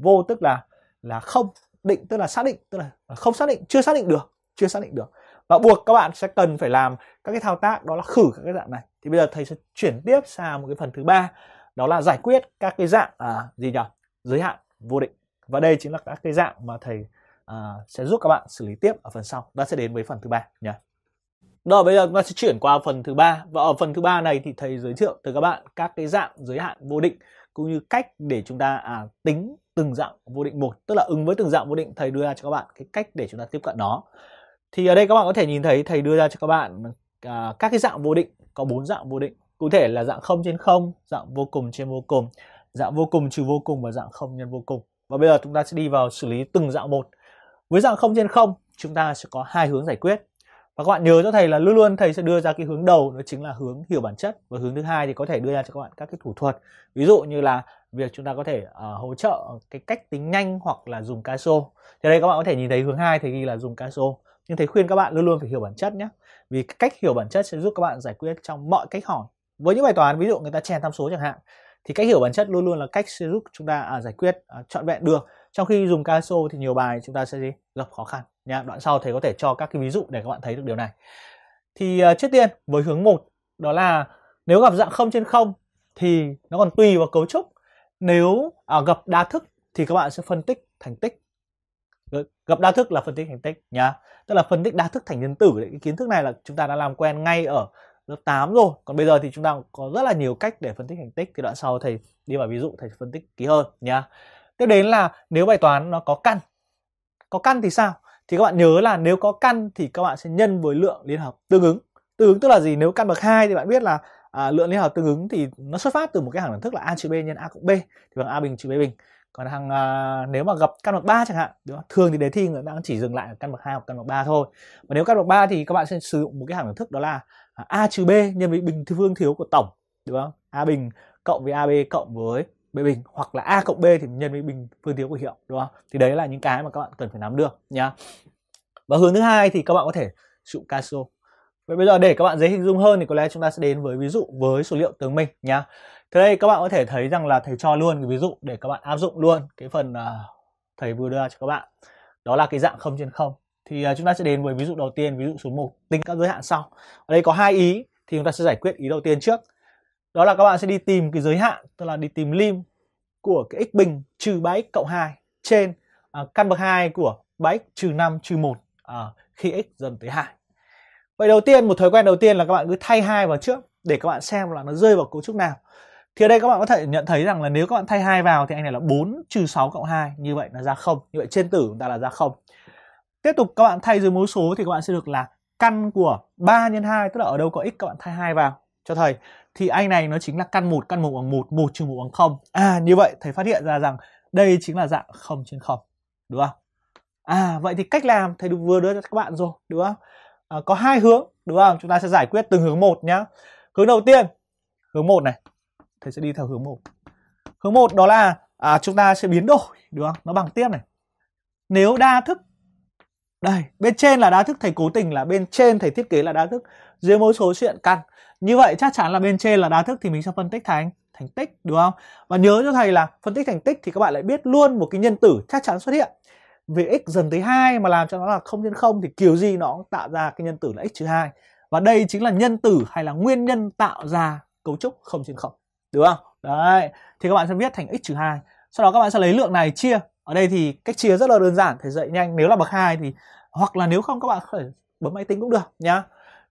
vô tức là là không định tức là xác định tức là không xác định chưa xác định được chưa xác định được và buộc các bạn sẽ cần phải làm các cái thao tác đó là khử các cái dạng này thì bây giờ thầy sẽ chuyển tiếp sang một cái phần thứ ba đó là giải quyết các cái dạng à, gì nhỉ giới hạn vô định và đây chính là các cái dạng mà thầy à, sẽ giúp các bạn xử lý tiếp ở phần sau ta sẽ đến với phần thứ ba nhé rồi bây giờ chúng ta sẽ chuyển qua phần thứ ba và ở phần thứ ba này thì thầy giới thiệu tới các bạn các cái dạng giới hạn vô định cũng như cách để chúng ta à, tính từng dạng vô định một tức là ứng với từng dạng vô định thầy đưa ra cho các bạn cái cách để chúng ta tiếp cận nó thì ở đây các bạn có thể nhìn thấy thầy đưa ra cho các bạn à, các cái dạng vô định có bốn dạng vô định cụ thể là dạng không trên không dạng vô cùng trên vô cùng dạng vô cùng trừ vô cùng và dạng không nhân vô cùng và bây giờ chúng ta sẽ đi vào xử lý từng dạng một với dạng không trên không chúng ta sẽ có hai hướng giải quyết và các bạn nhớ cho thầy là luôn luôn thầy sẽ đưa ra cái hướng đầu đó chính là hướng hiểu bản chất và hướng thứ hai thì có thể đưa ra cho các bạn các cái thủ thuật ví dụ như là việc chúng ta có thể uh, hỗ trợ cái cách tính nhanh hoặc là dùng caso thì đây các bạn có thể nhìn thấy hướng hai thì ghi là dùng caso nhưng thầy khuyên các bạn luôn luôn phải hiểu bản chất nhé vì cách hiểu bản chất sẽ giúp các bạn giải quyết trong mọi cách hỏi với những bài toán ví dụ người ta chèn tham số chẳng hạn thì cách hiểu bản chất luôn luôn là cách sẽ giúp chúng ta à, giải quyết à, trọn vẹn được trong khi dùng caso thì nhiều bài chúng ta sẽ gì? gặp khó khăn nha đoạn sau thầy có thể cho các cái ví dụ để các bạn thấy được điều này thì à, trước tiên với hướng một đó là nếu gặp dạng không trên không thì nó còn tùy vào cấu trúc nếu à, gặp đa thức thì các bạn sẽ phân tích thành tích gặp đa thức là phân tích thành tích nhá tức là phân tích đa thức thành nhân tử đấy. cái kiến thức này là chúng ta đã làm quen ngay ở lớp 8 rồi còn bây giờ thì chúng ta có rất là nhiều cách để phân tích thành tích thì đoạn sau thầy đi vào ví dụ thầy phân tích kỹ hơn nhá tiếp đến là nếu bài toán nó có căn có căn thì sao thì các bạn nhớ là nếu có căn thì các bạn sẽ nhân với lượng liên hợp tương ứng tương ứng tức là gì nếu căn bậc hai thì bạn biết là à, lượng liên hợp tương ứng thì nó xuất phát từ một cái hàng đẳng thức là a trừ b nhân a cộng b thì bằng a bình trừ b bình còn hàng à, nếu mà gặp căn bậc 3 chẳng hạn đúng không? thường thì đề thi người đang chỉ dừng lại ở căn bậc 2 hoặc căn bậc 3 thôi và nếu căn bậc 3 thì các bạn sẽ sử dụng một cái hàng đẳng thức đó là à, a trừ b nhân với bình phương thiếu của tổng đúng không a bình cộng với ab cộng với b bình hoặc là a cộng b thì nhân với bình phương thiếu của hiệu đúng không thì đấy là những cái mà các bạn cần phải nắm được nhá và hướng thứ hai thì các bạn có thể sử dụng casio Vậy bây giờ để các bạn dễ hình dung hơn thì có lẽ chúng ta sẽ đến với ví dụ với số liệu tướng minh nhá. Thế đây các bạn có thể thấy rằng là thầy cho luôn cái ví dụ để các bạn áp dụng luôn cái phần à, thầy vừa đưa cho các bạn. Đó là cái dạng không trên không. Thì à, chúng ta sẽ đến với ví dụ đầu tiên, ví dụ số 1, tính các giới hạn sau. Ở đây có hai ý thì chúng ta sẽ giải quyết ý đầu tiên trước. Đó là các bạn sẽ đi tìm cái giới hạn, tức là đi tìm lim của cái x bình trừ 3x cộng 2 trên à, căn bậc 2 của 3x trừ 5 trừ 1 khi x dần tới 2. Vậy đầu tiên một thói quen đầu tiên là các bạn cứ thay hai vào trước để các bạn xem là nó rơi vào cấu trúc nào. Thì ở đây các bạn có thể nhận thấy rằng là nếu các bạn thay hai vào thì anh này là 4 trừ 6 cộng 2 như vậy là ra không Như vậy trên tử chúng ta là ra không Tiếp tục các bạn thay dưới mẫu số thì các bạn sẽ được là căn của 3 nhân 2 tức là ở đâu có x các bạn thay hai vào cho thầy thì anh này nó chính là căn 1 căn 1 bằng 1 1 trừ 1 bằng 0. À như vậy thầy phát hiện ra rằng đây chính là dạng 0 trên 0. Đúng không? À vậy thì cách làm thầy vừa đưa cho các bạn rồi, đúng không? à, có hai hướng đúng không chúng ta sẽ giải quyết từng hướng một nhá hướng đầu tiên hướng một này thầy sẽ đi theo hướng một hướng một đó là à, chúng ta sẽ biến đổi đúng không nó bằng tiếp này nếu đa thức đây bên trên là đa thức thầy cố tình là bên trên thầy thiết kế là đa thức dưới mỗi số chuyện căn như vậy chắc chắn là bên trên là đa thức thì mình sẽ phân tích thành thành tích đúng không và nhớ cho thầy là phân tích thành tích thì các bạn lại biết luôn một cái nhân tử chắc chắn xuất hiện về x dần tới 2 mà làm cho nó là không nhân không thì kiểu gì nó cũng tạo ra cái nhân tử là x trừ 2. Và đây chính là nhân tử hay là nguyên nhân tạo ra cấu trúc không trên không. Được không? Đấy. Thì các bạn sẽ viết thành x trừ 2. Sau đó các bạn sẽ lấy lượng này chia. Ở đây thì cách chia rất là đơn giản, thầy dạy nhanh. Nếu là bậc 2 thì hoặc là nếu không các bạn có bấm máy tính cũng được nhá.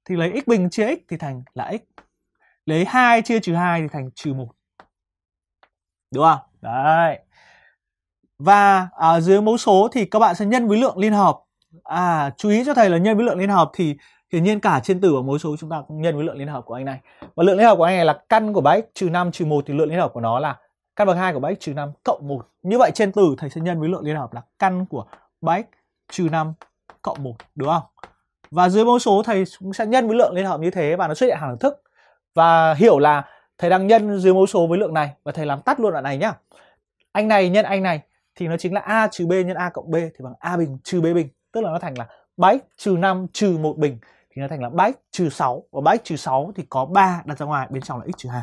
Thì lấy x bình chia x thì thành là x. Lấy 2 chia trừ 2 thì thành trừ 1. Được không? Đấy và à, dưới mẫu số thì các bạn sẽ nhân với lượng liên hợp à chú ý cho thầy là nhân với lượng liên hợp thì hiển nhiên cả trên tử và mẫu số chúng ta cũng nhân với lượng liên hợp của anh này và lượng liên hợp của anh này là căn của bác x trừ năm trừ một thì lượng liên hợp của nó là căn bậc hai của bác x trừ năm cộng một như vậy trên tử thầy sẽ nhân với lượng liên hợp là căn của bác x trừ năm cộng một đúng không và dưới mẫu số thầy cũng sẽ nhân với lượng liên hợp như thế và nó xuất hiện hàng thức và hiểu là thầy đang nhân dưới mẫu số với lượng này và thầy làm tắt luôn đoạn này nhá anh này nhân anh này thì nó chính là a trừ b nhân a cộng b thì bằng a bình trừ b bình tức là nó thành là bách trừ 5 trừ một bình thì nó thành là bách trừ 6 và bách trừ 6 thì có 3 đặt ra ngoài bên trong là x trừ 2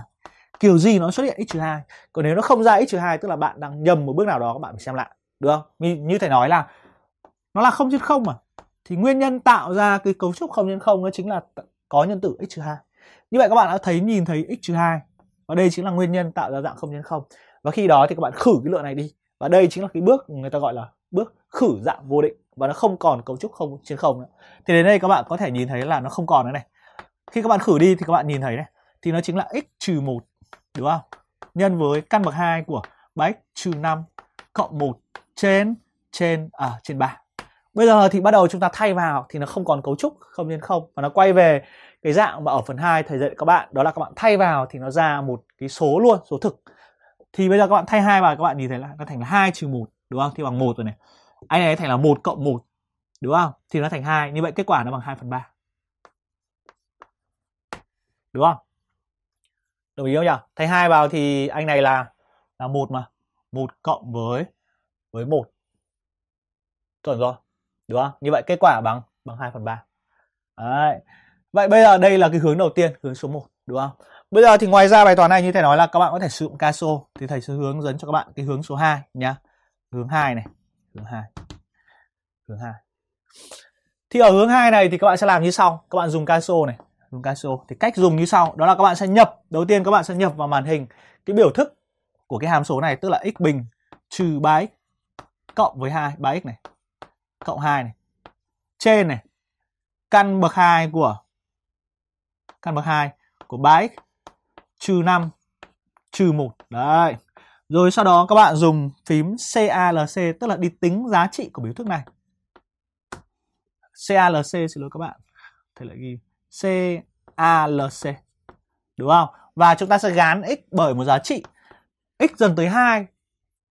kiểu gì nó xuất hiện x trừ 2 còn nếu nó không ra x trừ 2 tức là bạn đang nhầm một bước nào đó các bạn phải xem lại được không như, như thầy nói là nó là không trên không mà thì nguyên nhân tạo ra cái cấu trúc không nhân không nó chính là có nhân tử x trừ 2 như vậy các bạn đã thấy nhìn thấy x trừ 2 và đây chính là nguyên nhân tạo ra dạng không nhân không và khi đó thì các bạn khử cái lượng này đi và đây chính là cái bước người ta gọi là bước khử dạng vô định và nó không còn cấu trúc không trên không nữa thì đến đây các bạn có thể nhìn thấy là nó không còn nữa này khi các bạn khử đi thì các bạn nhìn thấy này thì nó chính là x trừ một đúng không nhân với căn bậc 2 của 3x trừ năm cộng một trên trên à trên ba Bây giờ thì bắt đầu chúng ta thay vào thì nó không còn cấu trúc không trên không và nó quay về cái dạng mà ở phần 2 thầy dạy các bạn đó là các bạn thay vào thì nó ra một cái số luôn, số thực thì bây giờ các bạn thay hai vào các bạn nhìn thấy là nó thành là hai trừ một đúng không thì bằng một rồi này anh này thành là một cộng một đúng không thì nó thành hai như vậy kết quả nó bằng hai phần ba đúng không đồng ý không nhỉ thay hai vào thì anh này là là một mà một cộng với với một chuẩn rồi đúng không như vậy kết quả bằng bằng hai phần ba Đấy. vậy bây giờ đây là cái hướng đầu tiên hướng số 1 đúng không Bây giờ thì ngoài ra bài toán này như thầy nói là các bạn có thể sử dụng caso thì thầy sẽ hướng dẫn cho các bạn cái hướng số 2 nhá. Hướng 2 này, hướng 2. Hướng 2. Thì ở hướng 2 này thì các bạn sẽ làm như sau, các bạn dùng caso này, dùng caso thì cách dùng như sau, đó là các bạn sẽ nhập, đầu tiên các bạn sẽ nhập vào màn hình cái biểu thức của cái hàm số này tức là x bình trừ 3x cộng với 2, 3x này cộng 2 này. Trên này căn bậc 2 của căn bậc 2 của 3x trừ 5 trừ 1 đấy rồi sau đó các bạn dùng phím CALC tức là đi tính giá trị của biểu thức này CALC xin lỗi các bạn thầy lại ghi CALC đúng không và chúng ta sẽ gán x bởi một giá trị x dần tới 2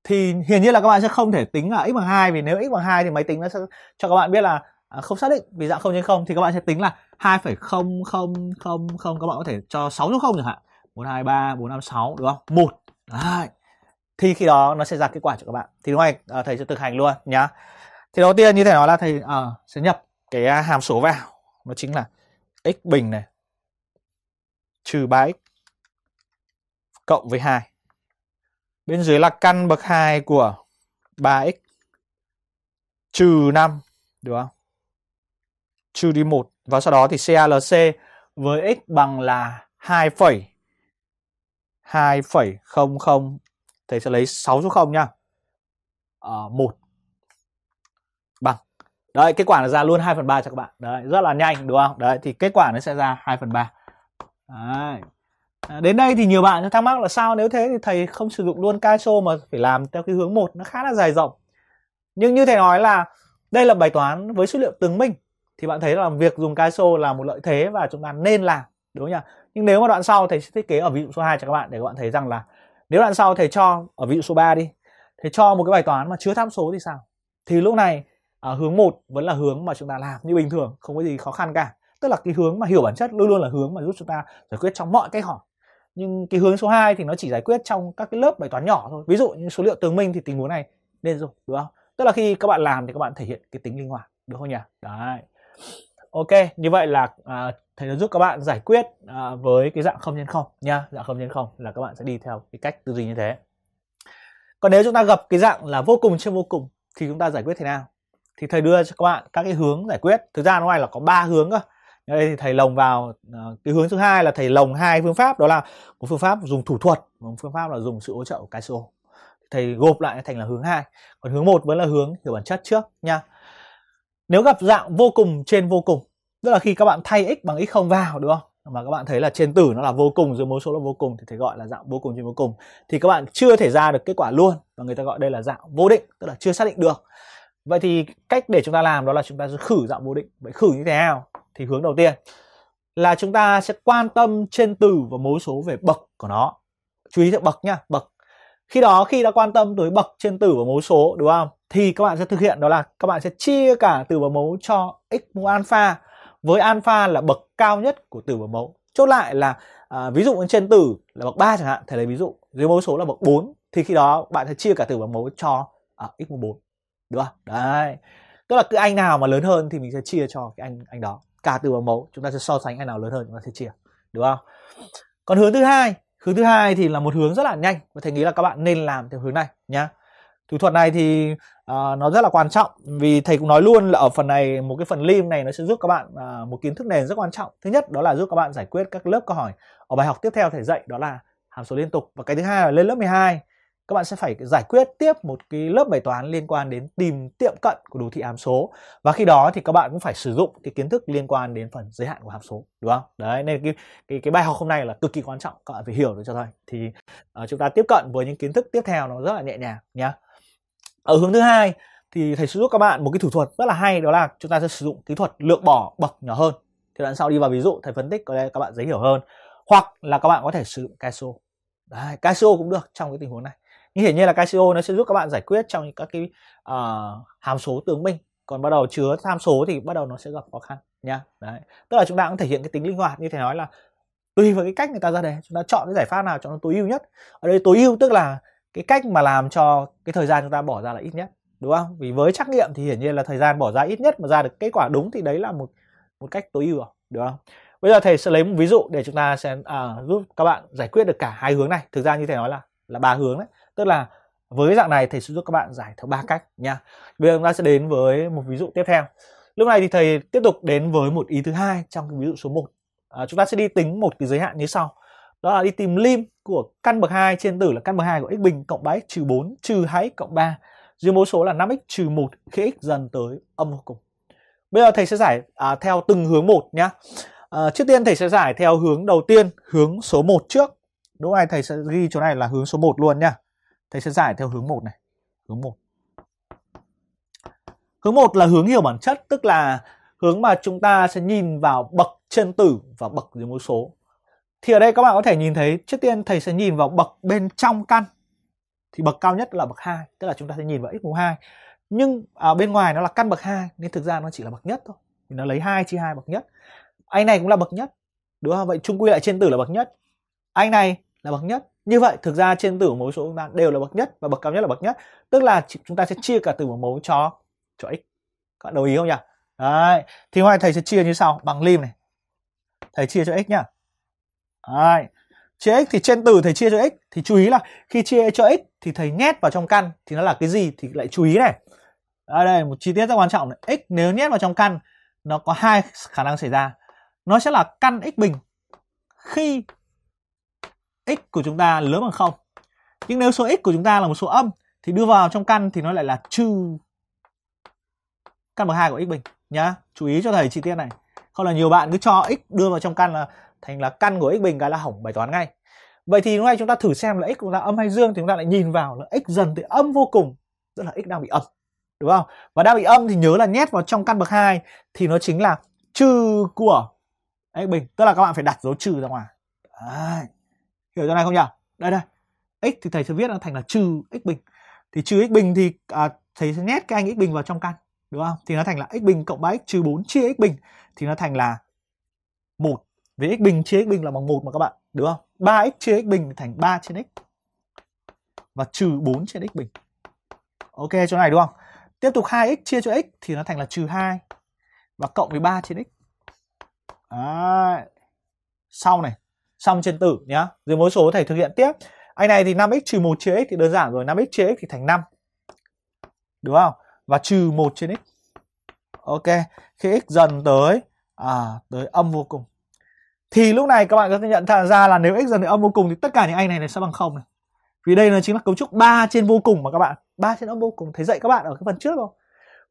thì hiển nhiên là các bạn sẽ không thể tính là x bằng 2 vì nếu x bằng 2 thì máy tính nó sẽ cho các bạn biết là à, không xác định vì dạng không trên không thì các bạn sẽ tính là 2,0000 các bạn có thể cho 6 dấu không chẳng hạn 423 456 đúng không? Một. Đấy. Thì khi đó nó sẽ ra kết quả cho các bạn. Thì đúng này à, thầy sẽ thực hành luôn nhá. Thì đầu tiên như thầy nói là thầy à, sẽ nhập cái à, hàm số vào nó chính là x bình này trừ 3x cộng với 2. Bên dưới là căn bậc 2 của 3x trừ 5 đúng không? Trừ đi 1 và sau đó thì CLC với x bằng là 2, 2,00 thầy sẽ lấy 6 số 0 nhá. À, 1 bằng. Đấy, kết quả là ra luôn 2 phần 3 cho các bạn. Đấy, rất là nhanh đúng không? Đấy, thì kết quả nó sẽ ra 2 phần 3. Đấy. À, đến đây thì nhiều bạn thắc mắc là sao nếu thế thì thầy không sử dụng luôn caso mà phải làm theo cái hướng một nó khá là dài rộng. Nhưng như thầy nói là đây là bài toán với số liệu tường minh thì bạn thấy là việc dùng caso là một lợi thế và chúng ta nên làm đúng không nhỉ? nhưng nếu mà đoạn sau thầy sẽ thiết kế ở ví dụ số 2 cho các bạn để các bạn thấy rằng là nếu đoạn sau thầy cho ở ví dụ số 3 đi thầy cho một cái bài toán mà chứa tham số thì sao thì lúc này ở à, hướng một vẫn là hướng mà chúng ta làm như bình thường không có gì khó khăn cả tức là cái hướng mà hiểu bản chất luôn luôn là hướng mà giúp chúng ta giải quyết trong mọi cái hỏi nhưng cái hướng số 2 thì nó chỉ giải quyết trong các cái lớp bài toán nhỏ thôi ví dụ như số liệu tường minh thì tình huống này nên rồi đúng không tức là khi các bạn làm thì các bạn thể hiện cái tính linh hoạt đúng không nhỉ đấy Ok, như vậy là à, thầy đã giúp các bạn giải quyết à, với cái dạng không nhân không nha, dạng không nhân không là các bạn sẽ đi theo cái cách tư duy như thế. Còn nếu chúng ta gặp cái dạng là vô cùng trên vô cùng thì chúng ta giải quyết thế nào? Thì thầy đưa cho các bạn các cái hướng giải quyết. Thực ra ngoài là có ba hướng cơ. Đây thì thầy lồng vào à, cái hướng thứ hai là thầy lồng hai phương pháp đó là một phương pháp dùng thủ thuật và một phương pháp là dùng sự hỗ trợ của KCO. Thầy gộp lại thành là hướng hai. Còn hướng một vẫn là hướng hiểu bản chất trước nha nếu gặp dạng vô cùng trên vô cùng tức là khi các bạn thay x bằng x không vào đúng không mà các bạn thấy là trên tử nó là vô cùng dưới mẫu số là vô cùng thì thấy gọi là dạng vô cùng trên vô cùng thì các bạn chưa thể ra được kết quả luôn và người ta gọi đây là dạng vô định tức là chưa xác định được vậy thì cách để chúng ta làm đó là chúng ta sẽ khử dạng vô định vậy khử như thế nào thì hướng đầu tiên là chúng ta sẽ quan tâm trên từ và mẫu số về bậc của nó chú ý theo bậc nhá bậc khi đó khi đã quan tâm tới bậc trên tử và mẫu số đúng không thì các bạn sẽ thực hiện đó là các bạn sẽ chia cả tử và mẫu cho x mũ alpha với alpha là bậc cao nhất của tử và mẫu. chốt lại là à, ví dụ trên tử là bậc 3 chẳng hạn thể lấy ví dụ dưới mẫu số là bậc 4 thì khi đó bạn sẽ chia cả tử và mẫu cho à, x mũ 4 đúng không đấy tức là cứ anh nào mà lớn hơn thì mình sẽ chia cho cái anh anh đó cả tử và mẫu. chúng ta sẽ so sánh anh nào lớn hơn chúng ta sẽ chia đúng không còn hướng thứ hai hướng thứ hai thì là một hướng rất là nhanh và thầy nghĩ là các bạn nên làm theo hướng này nhá thủ thuật này thì uh, nó rất là quan trọng vì thầy cũng nói luôn là ở phần này một cái phần lim này nó sẽ giúp các bạn uh, một kiến thức nền rất quan trọng thứ nhất đó là giúp các bạn giải quyết các lớp câu hỏi ở bài học tiếp theo thầy dạy đó là hàm số liên tục và cái thứ hai là lên lớp 12 các bạn sẽ phải giải quyết tiếp một cái lớp bài toán liên quan đến tìm tiệm cận của đồ thị hàm số và khi đó thì các bạn cũng phải sử dụng cái kiến thức liên quan đến phần giới hạn của hàm số đúng không đấy nên cái cái, cái bài học hôm nay là cực kỳ quan trọng các bạn phải hiểu được cho thôi thì uh, chúng ta tiếp cận với những kiến thức tiếp theo nó rất là nhẹ nhàng nhá ở hướng thứ hai thì thầy sẽ giúp các bạn một cái thủ thuật rất là hay đó là chúng ta sẽ sử dụng kỹ thuật lược bỏ bậc nhỏ hơn thì đoạn sau đi vào ví dụ thầy phân tích có lẽ các bạn dễ hiểu hơn hoặc là các bạn có thể sử dụng casio Đấy, casio cũng được trong cái tình huống này nhưng hiển nhiên là Casio nó sẽ giúp các bạn giải quyết trong các cái uh, hàm số tướng minh còn bắt đầu chứa tham số thì bắt đầu nó sẽ gặp khó khăn nha đấy tức là chúng ta cũng thể hiện cái tính linh hoạt như thế nói là tùy vào cái cách người ta ra đề chúng ta chọn cái giải pháp nào cho nó tối ưu nhất ở đây tối ưu tức là cái cách mà làm cho cái thời gian chúng ta bỏ ra là ít nhất đúng không vì với trắc nghiệm thì hiển nhiên là thời gian bỏ ra ít nhất mà ra được kết quả đúng thì đấy là một một cách tối ưu đúng không bây giờ thầy sẽ lấy một ví dụ để chúng ta sẽ à, giúp các bạn giải quyết được cả hai hướng này thực ra như thầy nói là là ba hướng đấy tức là với dạng này thầy sẽ giúp các bạn giải theo ba cách nha bây giờ chúng ta sẽ đến với một ví dụ tiếp theo lúc này thì thầy tiếp tục đến với một ý thứ hai trong cái ví dụ số 1 à, chúng ta sẽ đi tính một cái giới hạn như sau đó là đi tìm lim của căn bậc 2 trên tử là căn bậc 2 của x bình cộng 3x trừ 4 trừ 2x cộng 3 dưới mẫu số là 5x trừ 1 khi x dần tới âm vô cùng. Bây giờ thầy sẽ giải à, theo từng hướng một nhá. À, trước tiên thầy sẽ giải theo hướng đầu tiên, hướng số 1 trước. Đúng này thầy sẽ ghi chỗ này là hướng số 1 luôn nhá thầy sẽ giải theo hướng một này hướng một hướng một là hướng hiểu bản chất tức là hướng mà chúng ta sẽ nhìn vào bậc trên tử và bậc dưới mối số thì ở đây các bạn có thể nhìn thấy trước tiên thầy sẽ nhìn vào bậc bên trong căn thì bậc cao nhất là bậc 2 tức là chúng ta sẽ nhìn vào x mũ 2 nhưng à, bên ngoài nó là căn bậc 2 nên thực ra nó chỉ là bậc nhất thôi nó lấy 2 chia 2 bậc nhất anh này cũng là bậc nhất đúng không vậy chung quy lại trên tử là bậc nhất anh này là bậc nhất như vậy thực ra trên tử mối số chúng ta đều là bậc nhất và bậc cao nhất là bậc nhất tức là chúng ta sẽ chia cả tử mẫu cho cho x các bạn đồng ý không nhỉ đấy thì ngoài thầy sẽ chia như sau bằng lim này thầy chia cho x nhá đấy chia x thì trên tử thầy chia cho x thì chú ý là khi chia cho x thì thầy nhét vào trong căn thì nó là cái gì thì lại chú ý này ở đây một chi tiết rất quan trọng này. x nếu nhét vào trong căn nó có hai khả năng xảy ra nó sẽ là căn x bình khi x của chúng ta lớn bằng 0. Nhưng nếu số x của chúng ta là một số âm thì đưa vào trong căn thì nó lại là trừ căn bậc 2 của x bình nhá. Chú ý cho thầy chi tiết này. Không là nhiều bạn cứ cho x đưa vào trong căn là thành là căn của x bình cái là hỏng bài toán ngay. Vậy thì lúc này chúng ta thử xem là x của ta âm hay dương thì chúng ta lại nhìn vào là x dần thì âm vô cùng, tức là x đang bị âm. Đúng không? Và đang bị âm thì nhớ là nhét vào trong căn bậc 2 thì nó chính là trừ của x bình, tức là các bạn phải đặt dấu trừ ra ngoài. Đấy hiểu chỗ này không nhỉ đây đây x thì thầy sẽ viết nó thành là trừ x bình thì trừ x bình thì à, thầy sẽ nhét cái anh x bình vào trong căn đúng không thì nó thành là x bình cộng 3x trừ 4 chia x bình thì nó thành là một vì x bình chia x bình là bằng một mà các bạn đúng không 3x chia x bình thành 3 trên x và trừ 4 trên x bình ok chỗ này đúng không tiếp tục 2x chia cho x thì nó thành là trừ 2 và cộng với 3 trên x Đấy. sau này xong trên tử nhá. Dưới mỗi số thầy thực hiện tiếp. Anh này thì 5x trừ 1 chia x thì đơn giản rồi, 5x chia x thì thành 5. Đúng không? Và trừ 1 trên x. Ok, khi x dần tới à tới âm vô cùng. Thì lúc này các bạn có thể nhận ra là nếu x dần tới âm vô cùng thì tất cả những anh này, này sẽ bằng không này. Vì đây là chính là cấu trúc 3 trên vô cùng mà các bạn 3 trên âm vô cùng thấy dạy các bạn ở cái phần trước không?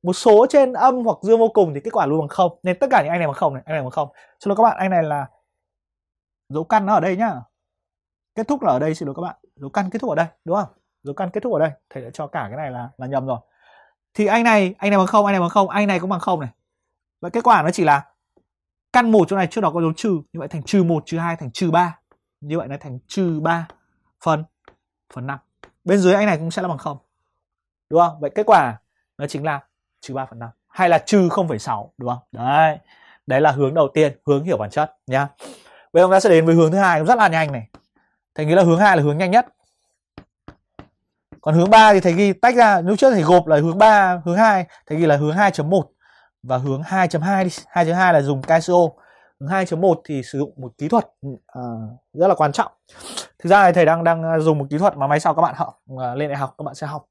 Một số trên âm hoặc dương vô cùng thì kết quả luôn bằng không Nên tất cả những anh này bằng không này, anh này bằng không Cho nên các bạn anh này là dấu căn nó ở đây nhá kết thúc là ở đây xin lỗi các bạn dấu căn kết thúc ở đây đúng không dấu căn kết thúc ở đây thầy đã cho cả cái này là là nhầm rồi thì anh này anh này bằng không anh này bằng không anh này cũng bằng không này vậy kết quả nó chỉ là căn một chỗ này trước đó có dấu trừ như vậy thành trừ một trừ hai thành trừ ba như vậy nó thành trừ ba phần phần năm bên dưới anh này cũng sẽ là bằng không đúng không vậy kết quả nó chính là trừ ba phần năm hay là trừ không phẩy sáu đúng không đấy đấy là hướng đầu tiên hướng hiểu bản chất nhá bây giờ chúng ta sẽ đến với hướng thứ hai cũng rất là nhanh này thầy nghĩ là hướng hai là hướng nhanh nhất còn hướng 3 thì thầy ghi tách ra lúc trước thầy gộp là hướng 3 hướng 2 thầy ghi là hướng 2.1 và hướng 2.2 đi 2.2 là dùng Casio hướng 2.1 thì sử dụng một kỹ thuật uh, rất là quan trọng thực ra thì thầy đang đang dùng một kỹ thuật mà máy sau các bạn học uh, lên đại học các bạn sẽ học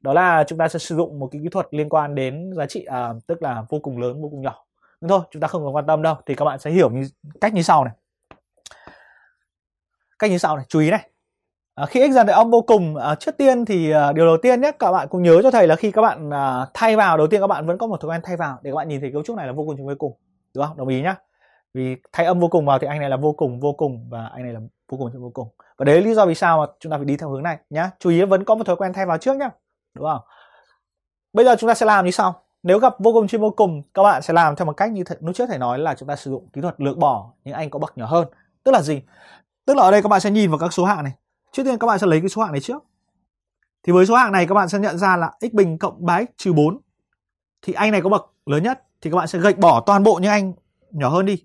đó là chúng ta sẽ sử dụng một cái kỹ thuật liên quan đến giá trị uh, tức là vô cùng lớn vô cùng nhỏ nhưng thôi chúng ta không cần quan tâm đâu thì các bạn sẽ hiểu như cách như sau này cách như sau này chú ý này à, khi x dần tới âm vô cùng à, trước tiên thì à, điều đầu tiên nhé các bạn cũng nhớ cho thầy là khi các bạn à, thay vào đầu tiên các bạn vẫn có một thói quen thay vào để các bạn nhìn thấy cấu trúc này là vô cùng trừ vô cùng đúng không đồng ý nhá vì thay âm vô cùng vào thì anh này là vô cùng vô cùng và anh này là vô cùng trừ vô cùng và đấy lý do vì sao mà chúng ta phải đi theo hướng này nhá chú ý vẫn có một thói quen thay vào trước nhá đúng không bây giờ chúng ta sẽ làm như sau nếu gặp vô cùng trên vô cùng các bạn sẽ làm theo một cách như th- lúc trước thầy nói là chúng ta sử dụng kỹ thuật lược bỏ những anh có bậc nhỏ hơn tức là gì Tức là ở đây các bạn sẽ nhìn vào các số hạng này. Trước tiên các bạn sẽ lấy cái số hạng này trước. Thì với số hạng này các bạn sẽ nhận ra là x bình cộng 3x trừ 4. Thì anh này có bậc lớn nhất thì các bạn sẽ gạch bỏ toàn bộ những anh nhỏ hơn đi.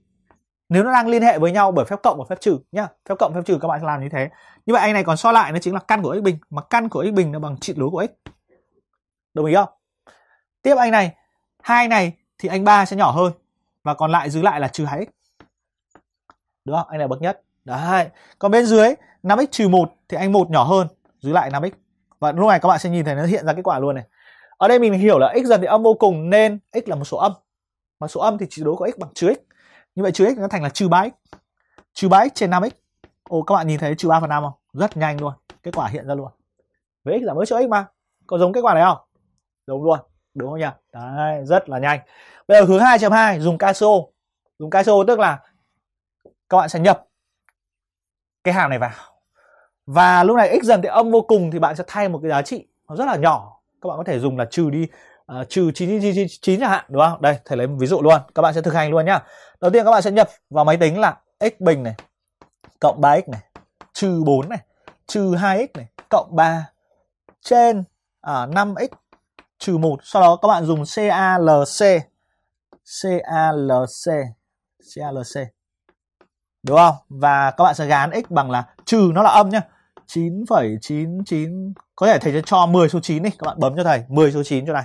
Nếu nó đang liên hệ với nhau bởi phép cộng và phép trừ nhá, phép cộng phép trừ các bạn sẽ làm như thế. Như vậy anh này còn so lại nó chính là căn của x bình mà căn của x bình nó bằng trị lối của x. Đồng ý không? Tiếp anh này, hai này thì anh ba sẽ nhỏ hơn và còn lại giữ lại là trừ 2x. Được không? Anh này bậc nhất. Đấy. Còn bên dưới 5x-1 trừ thì anh một nhỏ hơn dưới lại 5x. Và lúc này các bạn sẽ nhìn thấy nó hiện ra kết quả luôn này. Ở đây mình hiểu là x dần thì âm vô cùng nên x là một số âm. Mà số âm thì chỉ đối có x bằng trừ x. Như vậy trừ x nó thành là trừ 3x. Trừ 3x trên 5x. Ồ các bạn nhìn thấy trừ 3 phần 5 không? Rất nhanh luôn. Kết quả hiện ra luôn. Với x giảm với cho x mà. Có giống kết quả này không? Giống luôn. Đúng không nhỉ? Đấy, rất là nhanh. Bây giờ hướng 2.2 dùng Casio, Dùng Casio tức là các bạn sẽ nhập cái hàm này vào và lúc này x dần thì âm vô cùng thì bạn sẽ thay một cái giá trị nó rất là nhỏ các bạn có thể dùng là trừ đi uh, trừ chín chín chín chín chẳng hạn đúng không đây thầy lấy ví dụ luôn các bạn sẽ thực hành luôn nhá đầu tiên các bạn sẽ nhập vào máy tính là x bình này cộng 3x này trừ 4 này trừ 2x này cộng 3 trên à, 5x trừ 1 sau đó các bạn dùng CALC CALC CALC đúng không và các bạn sẽ gán x bằng là trừ nó là âm nhá 9,99 có thể thầy cho 10 số 9 đi các bạn bấm cho thầy 10 số 9 chỗ này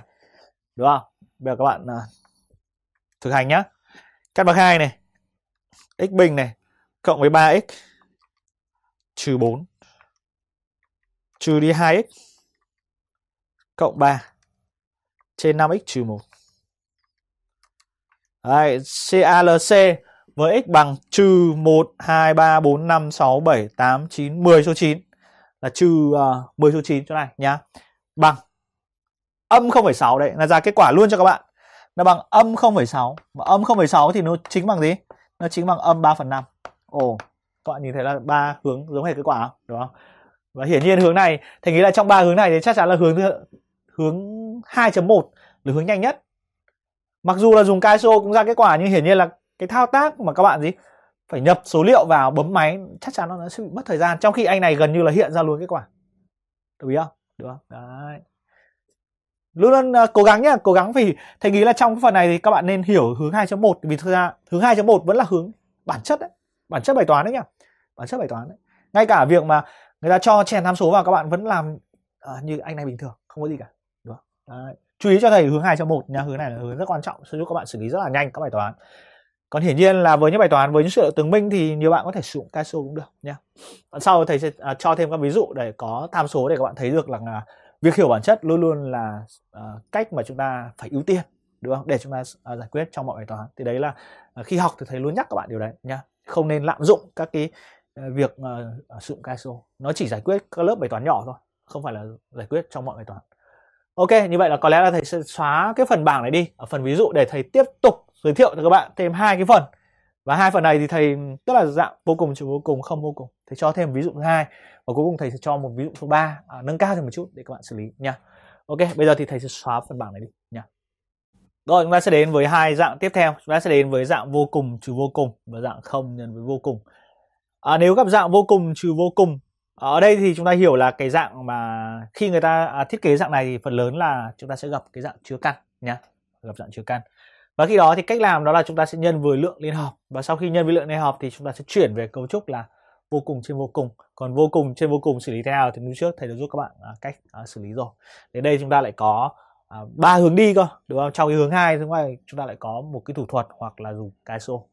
đúng không bây giờ các bạn uh, thực hành nhá cắt bậc hai này x bình này cộng với 3x trừ 4 trừ đi 2x cộng 3 trên 5x trừ 1 Đấy, CALC với x bằng trừ 1, 2, 3, 4, 5, 6, 7, 8, 9, 10 số 9 là trừ uh, à, 10 số 9 chỗ này nhá bằng âm 0,6 đấy là ra kết quả luôn cho các bạn nó bằng âm 0,6 mà âm 0,6 thì nó chính bằng gì nó chính bằng âm 3 phần 5 ồ các bạn nhìn thấy là ba hướng giống hệ kết quả không? đúng không và hiển nhiên hướng này thì nghĩ là trong ba hướng này thì chắc chắn là hướng hướng 2.1 là hướng nhanh nhất mặc dù là dùng KSO cũng ra kết quả nhưng hiển nhiên là cái thao tác mà các bạn gì phải nhập số liệu vào bấm máy chắc chắn nó sẽ bị mất thời gian trong khi anh này gần như là hiện ra luôn kết quả đồng ý không được không đấy luôn luôn à, cố gắng nhá cố gắng vì thầy nghĩ là trong cái phần này thì các bạn nên hiểu hướng 2.1 vì thực ra hướng 2.1 vẫn là hướng bản chất đấy bản chất bài toán đấy nhá bản chất bài toán đấy ngay cả việc mà người ta cho chèn tham số vào các bạn vẫn làm à, như anh này bình thường không có gì cả đúng không? Đấy. chú ý cho thầy hướng 2.1 nha hướng này là hướng rất quan trọng sẽ giúp các bạn xử lý rất là nhanh các bài toán còn hiển nhiên là với những bài toán với những sự chứng minh thì nhiều bạn có thể sử dụng Casio cũng được nhé sau thầy sẽ à, cho thêm các ví dụ để có tham số để các bạn thấy được là việc hiểu bản chất luôn luôn là à, cách mà chúng ta phải ưu tiên đúng không để chúng ta à, giải quyết trong mọi bài toán thì đấy là à, khi học thì thầy luôn nhắc các bạn điều đấy nhá không nên lạm dụng các cái à, việc à, sử dụng Casio nó chỉ giải quyết các lớp bài toán nhỏ thôi không phải là giải quyết trong mọi bài toán Ok, như vậy là có lẽ là thầy sẽ xóa cái phần bảng này đi ở phần ví dụ để thầy tiếp tục giới thiệu cho các bạn thêm hai cái phần và hai phần này thì thầy tức là dạng vô cùng trừ vô cùng không vô cùng thầy cho thêm ví dụ thứ hai và cuối cùng thầy sẽ cho một ví dụ số 3 à, nâng cao thêm một chút để các bạn xử lý nha ok bây giờ thì thầy sẽ xóa phần bảng này đi nha rồi chúng ta sẽ đến với hai dạng tiếp theo chúng ta sẽ đến với dạng vô cùng trừ vô cùng và dạng không nhân với vô cùng à, nếu gặp dạng vô cùng trừ vô cùng ở đây thì chúng ta hiểu là cái dạng mà khi người ta à, thiết kế dạng này thì phần lớn là chúng ta sẽ gặp cái dạng chứa căn nhá gặp dạng chứa căn và khi đó thì cách làm đó là chúng ta sẽ nhân với lượng liên hợp và sau khi nhân với lượng liên hợp thì chúng ta sẽ chuyển về cấu trúc là vô cùng trên vô cùng còn vô cùng trên vô cùng xử lý theo thì lúc trước thầy đã giúp các bạn à, cách à, xử lý rồi đến đây chúng ta lại có à, ba hướng đi cơ đúng không trong cái hướng hai chúng ta lại có một cái thủ thuật hoặc là dùng cái số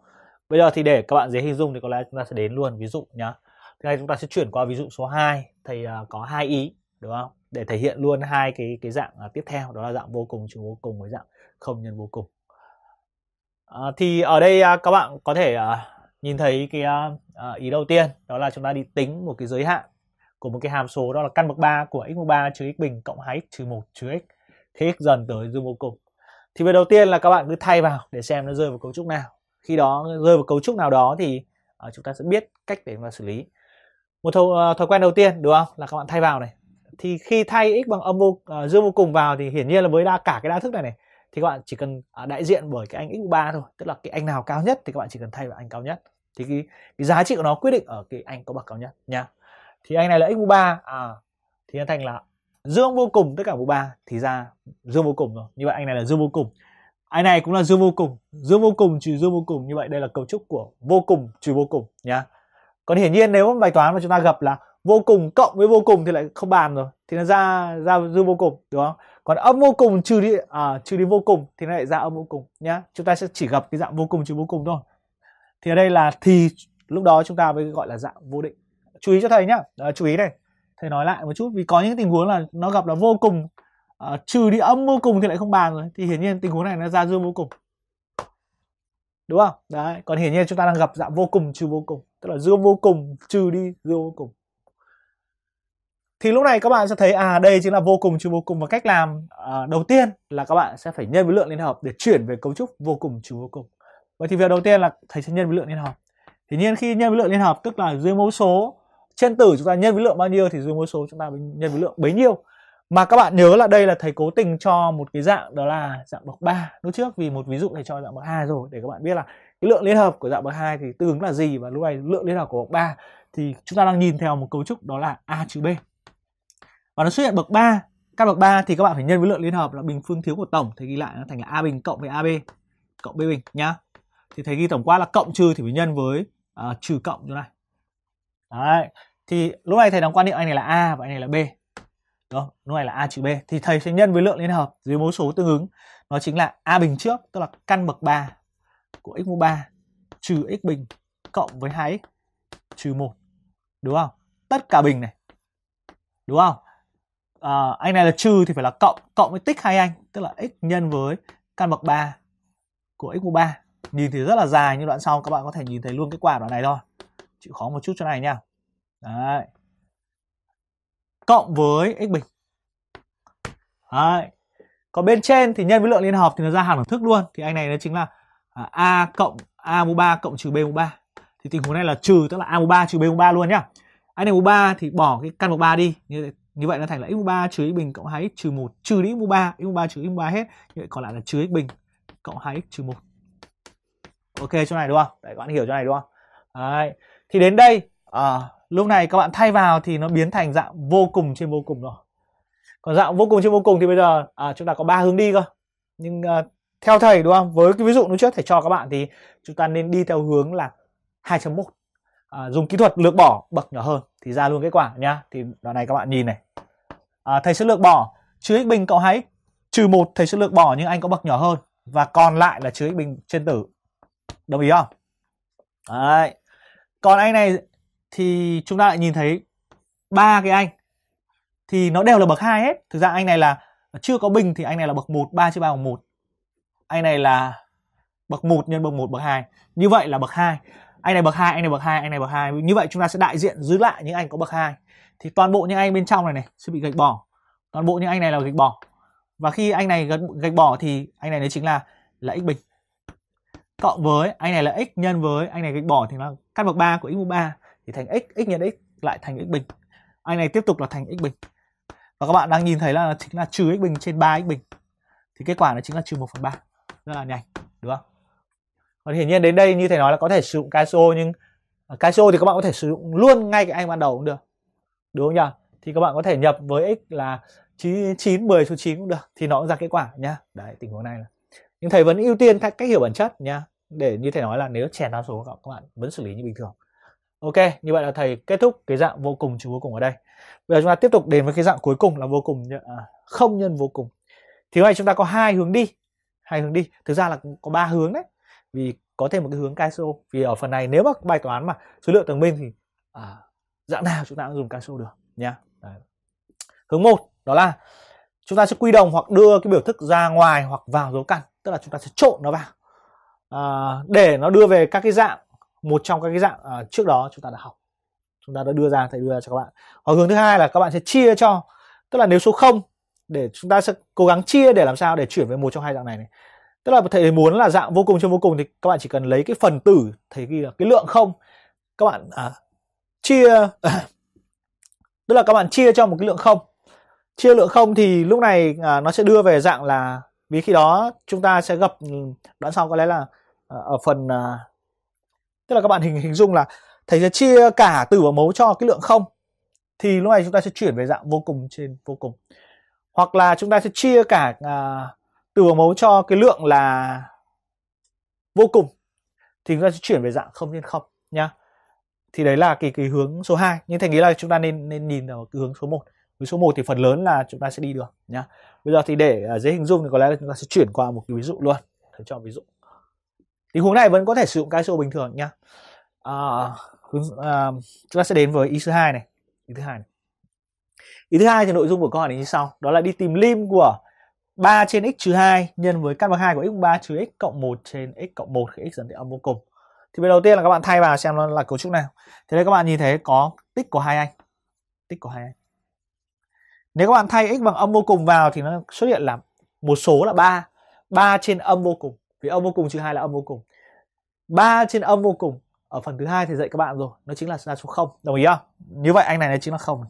bây giờ thì để các bạn dễ hình dung thì có lẽ chúng ta sẽ đến luôn ví dụ nhá thì này chúng ta sẽ chuyển qua ví dụ số 2 thầy có hai ý đúng không để thể hiện luôn hai cái cái dạng tiếp theo đó là dạng vô cùng trừ vô cùng với dạng không nhân vô cùng à, thì ở đây à, các bạn có thể à, nhìn thấy cái à, à, ý đầu tiên đó là chúng ta đi tính một cái giới hạn của một cái hàm số đó là căn bậc 3 của x mũ 3 trừ x bình cộng 2x trừ 1 trừ x thế x dần tới dương vô cùng thì việc đầu tiên là các bạn cứ thay vào để xem nó rơi vào cấu trúc nào khi đó rơi vào cấu trúc nào đó thì uh, chúng ta sẽ biết cách để mà xử lý một thói, uh, à, thói quen đầu tiên đúng không là các bạn thay vào này thì khi thay x bằng âm vô uh, dương vô cùng vào thì hiển nhiên là với đa cả cái đa thức này này thì các bạn chỉ cần à, đại diện bởi cái anh x3 thôi tức là cái anh nào cao nhất thì các bạn chỉ cần thay vào anh cao nhất thì cái, cái giá trị của nó quyết định ở cái anh có bậc cao nhất nha thì anh này là x3 à, thì nó thành là dương vô cùng tất cả mũ 3 thì ra dương vô cùng rồi như vậy anh này là dương vô cùng anh này cũng là dương vô cùng dương vô cùng trừ dương vô cùng như vậy đây là cấu trúc của vô cùng trừ vô cùng nhá còn hiển nhiên nếu mà bài toán mà chúng ta gặp là vô cùng cộng với vô cùng thì lại không bàn rồi thì nó ra ra dương vô cùng đúng không còn âm vô cùng trừ đi à, trừ đi vô cùng thì nó lại ra âm vô cùng nhá chúng ta sẽ chỉ gặp cái dạng vô cùng trừ vô cùng thôi thì ở đây là thì lúc đó chúng ta mới gọi là dạng vô định chú ý cho thầy nhá à, chú ý này thầy nói lại một chút vì có những tình huống là nó gặp là vô cùng à, trừ đi âm vô cùng thì lại không bàn rồi thì hiển nhiên tình huống này nó ra dương vô cùng đúng không đấy còn hiển nhiên chúng ta đang gặp dạng vô cùng trừ vô cùng tức là dương vô cùng trừ đi dương vô cùng thì lúc này các bạn sẽ thấy à đây chính là vô cùng trừ vô cùng và cách làm à, đầu tiên là các bạn sẽ phải nhân với lượng liên hợp để chuyển về cấu trúc vô cùng trừ vô cùng vậy thì việc đầu tiên là thầy sẽ nhân với lượng liên hợp thì nhiên khi nhân với lượng liên hợp tức là dưới mẫu số trên tử chúng ta nhân với lượng bao nhiêu thì dưới mẫu số chúng ta nhân với lượng bấy nhiêu mà các bạn nhớ là đây là thầy cố tình cho một cái dạng đó là dạng bậc 3 lúc trước vì một ví dụ thầy cho dạng bậc 2 rồi để các bạn biết là cái lượng liên hợp của dạng bậc 2 thì tương ứng là gì và lúc này lượng liên hợp của bậc 3 thì chúng ta đang nhìn theo một cấu trúc đó là A trừ B và nó xuất hiện bậc 3 căn bậc 3 thì các bạn phải nhân với lượng liên hợp là bình phương thiếu của tổng thì ghi lại nó thành là a bình cộng với ab cộng b bình nhá thì thầy ghi tổng quát là cộng trừ thì phải nhân với uh, trừ cộng chỗ này đấy thì lúc này thầy đóng quan niệm anh này là a và anh này là b đó lúc này là a trừ b thì thầy sẽ nhân với lượng liên hợp dưới mẫu số tương ứng nó chính là a bình trước tức là căn bậc 3 của x mũ 3 trừ x bình cộng với 2x trừ 1 đúng không tất cả bình này đúng không à, anh này là trừ thì phải là cộng cộng với tích hai anh tức là x nhân với căn bậc 3 của x mũ 3 nhìn thì rất là dài nhưng đoạn sau các bạn có thể nhìn thấy luôn cái quả đoạn này thôi chịu khó một chút cho này nha Đấy. cộng với x bình Đấy. còn bên trên thì nhân với lượng liên hợp thì nó ra hàm đẳng thức luôn thì anh này nó chính là à, a cộng a mũ 3 cộng trừ b mũ 3 thì tình huống này là trừ tức là a mũ 3 trừ b mũ 3 luôn nhá anh này mũ 3 thì bỏ cái căn bậc 3 đi như như vậy nó thành là x mũ 3 trừ x bình cộng 2x trừ 1 trừ đi x mũ 3, x mũ 3 trừ x mũ 3 hết. Như vậy còn lại là trừ x bình cộng 2x trừ 1. Ok chỗ này đúng không? Đấy các bạn hiểu chỗ này đúng không? Đấy. Thì đến đây à, lúc này các bạn thay vào thì nó biến thành dạng vô cùng trên vô cùng rồi. Còn dạng vô cùng trên vô cùng thì bây giờ à, chúng ta có ba hướng đi cơ. Nhưng à, theo thầy đúng không? Với cái ví dụ nó trước thầy cho các bạn thì chúng ta nên đi theo hướng là 2.1 à, dùng kỹ thuật lược bỏ bậc nhỏ hơn thì ra luôn kết quả nhá thì đoạn này các bạn nhìn này à, thầy sẽ lược bỏ trừ x bình cộng 2x trừ một thầy sẽ lược bỏ nhưng anh có bậc nhỏ hơn và còn lại là trừ x bình trên tử đồng ý không đấy còn anh này thì chúng ta lại nhìn thấy ba cái anh thì nó đều là bậc hai hết thực ra anh này là chưa có bình thì anh này là bậc 1 3 chia 3 bằng 1 anh này là bậc 1 nhân bậc 1 bậc 2 như vậy là bậc 2 anh này bậc hai anh này bậc hai anh này bậc hai như vậy chúng ta sẽ đại diện giữ lại những anh có bậc hai thì toàn bộ những anh bên trong này này sẽ bị gạch bỏ toàn bộ những anh này là gạch bỏ và khi anh này gạch, gạch bỏ thì anh này đấy chính là là x bình cộng với anh này là x nhân với anh này gạch bỏ thì nó căn bậc 3 của x mũ 3 thì thành x x nhân x lại thành x bình anh này tiếp tục là thành x bình và các bạn đang nhìn thấy là chính là trừ x bình trên 3 x bình thì kết quả nó chính là trừ 1 phần 3 rất là nhanh đúng không còn hiển nhiên đến đây như thầy nói là có thể sử dụng casio nhưng à, casio thì các bạn có thể sử dụng luôn ngay cái anh ban đầu cũng được đúng không nhỉ thì các bạn có thể nhập với x là 9, 9 10 số 9 cũng được thì nó cũng ra kết quả nhá đấy tình huống này là nhưng thầy vẫn ưu tiên cách, cách hiểu bản chất nhá để như thầy nói là nếu chèn đa số các bạn vẫn xử lý như bình thường ok như vậy là thầy kết thúc cái dạng vô cùng trừ vô cùng ở đây bây giờ chúng ta tiếp tục đến với cái dạng cuối cùng là vô cùng à, không nhân vô cùng thì hôm nay chúng ta có hai hướng đi hai hướng đi thực ra là có ba hướng đấy vì có thêm một cái hướng CASO vì ở phần này nếu mà bài toán mà số lượng tầng minh thì à, dạng nào chúng ta cũng dùng CASO được nhá Đấy. hướng một đó là chúng ta sẽ quy đồng hoặc đưa cái biểu thức ra ngoài hoặc vào dấu căn tức là chúng ta sẽ trộn nó vào à, để nó đưa về các cái dạng một trong các cái dạng à, trước đó chúng ta đã học chúng ta đã đưa ra thầy đưa ra cho các bạn hoặc hướng thứ hai là các bạn sẽ chia cho tức là nếu số 0 để chúng ta sẽ cố gắng chia để làm sao để chuyển về một trong hai dạng này này tức là thầy muốn là dạng vô cùng trên vô cùng thì các bạn chỉ cần lấy cái phần tử thầy ghi là cái lượng không các bạn à, chia à, <coughs> tức là các bạn chia cho một cái lượng không chia lượng không thì lúc này à, nó sẽ đưa về dạng là vì khi đó chúng ta sẽ gặp ừ, đoạn sau có lẽ là à, ở phần à, tức là các bạn hình hình dung là thầy sẽ chia cả tử và mấu cho cái lượng không thì lúc này chúng ta sẽ chuyển về dạng vô cùng trên vô cùng hoặc là chúng ta sẽ chia cả à, từ bằng mẫu cho cái lượng là vô cùng thì chúng ta sẽ chuyển về dạng không trên không nhá thì đấy là cái, cái hướng số 2 nhưng thành nghĩ là chúng ta nên nên nhìn vào cái hướng số 1 với số 1 thì phần lớn là chúng ta sẽ đi được nhá bây giờ thì để à, dễ hình dung thì có lẽ là chúng ta sẽ chuyển qua một cái ví dụ luôn để cho ví dụ tình huống này vẫn có thể sử dụng cái số bình thường nhá à, hướng, à, chúng ta sẽ đến với ý thứ hai này ý thứ hai này ý thứ hai thì nội dung của câu hỏi này như sau đó là đi tìm lim của 3 trên x trừ 2 nhân với căn bậc 2 của x 3 trừ x cộng 1 trên x cộng 1 khi x dần đến âm vô cùng. Thì bây đầu tiên là các bạn thay vào xem nó là cấu trúc nào. Thế đây các bạn nhìn thấy có tích của hai anh. Tích của hai anh. Nếu các bạn thay x bằng âm vô cùng vào thì nó xuất hiện là một số là 3. 3 trên âm vô cùng. Vì âm vô cùng trừ 2 là âm vô cùng. 3 trên âm vô cùng ở phần thứ hai thì dạy các bạn rồi, nó chính là ra số 0. Đồng ý không? Như vậy anh này nó chính là 0.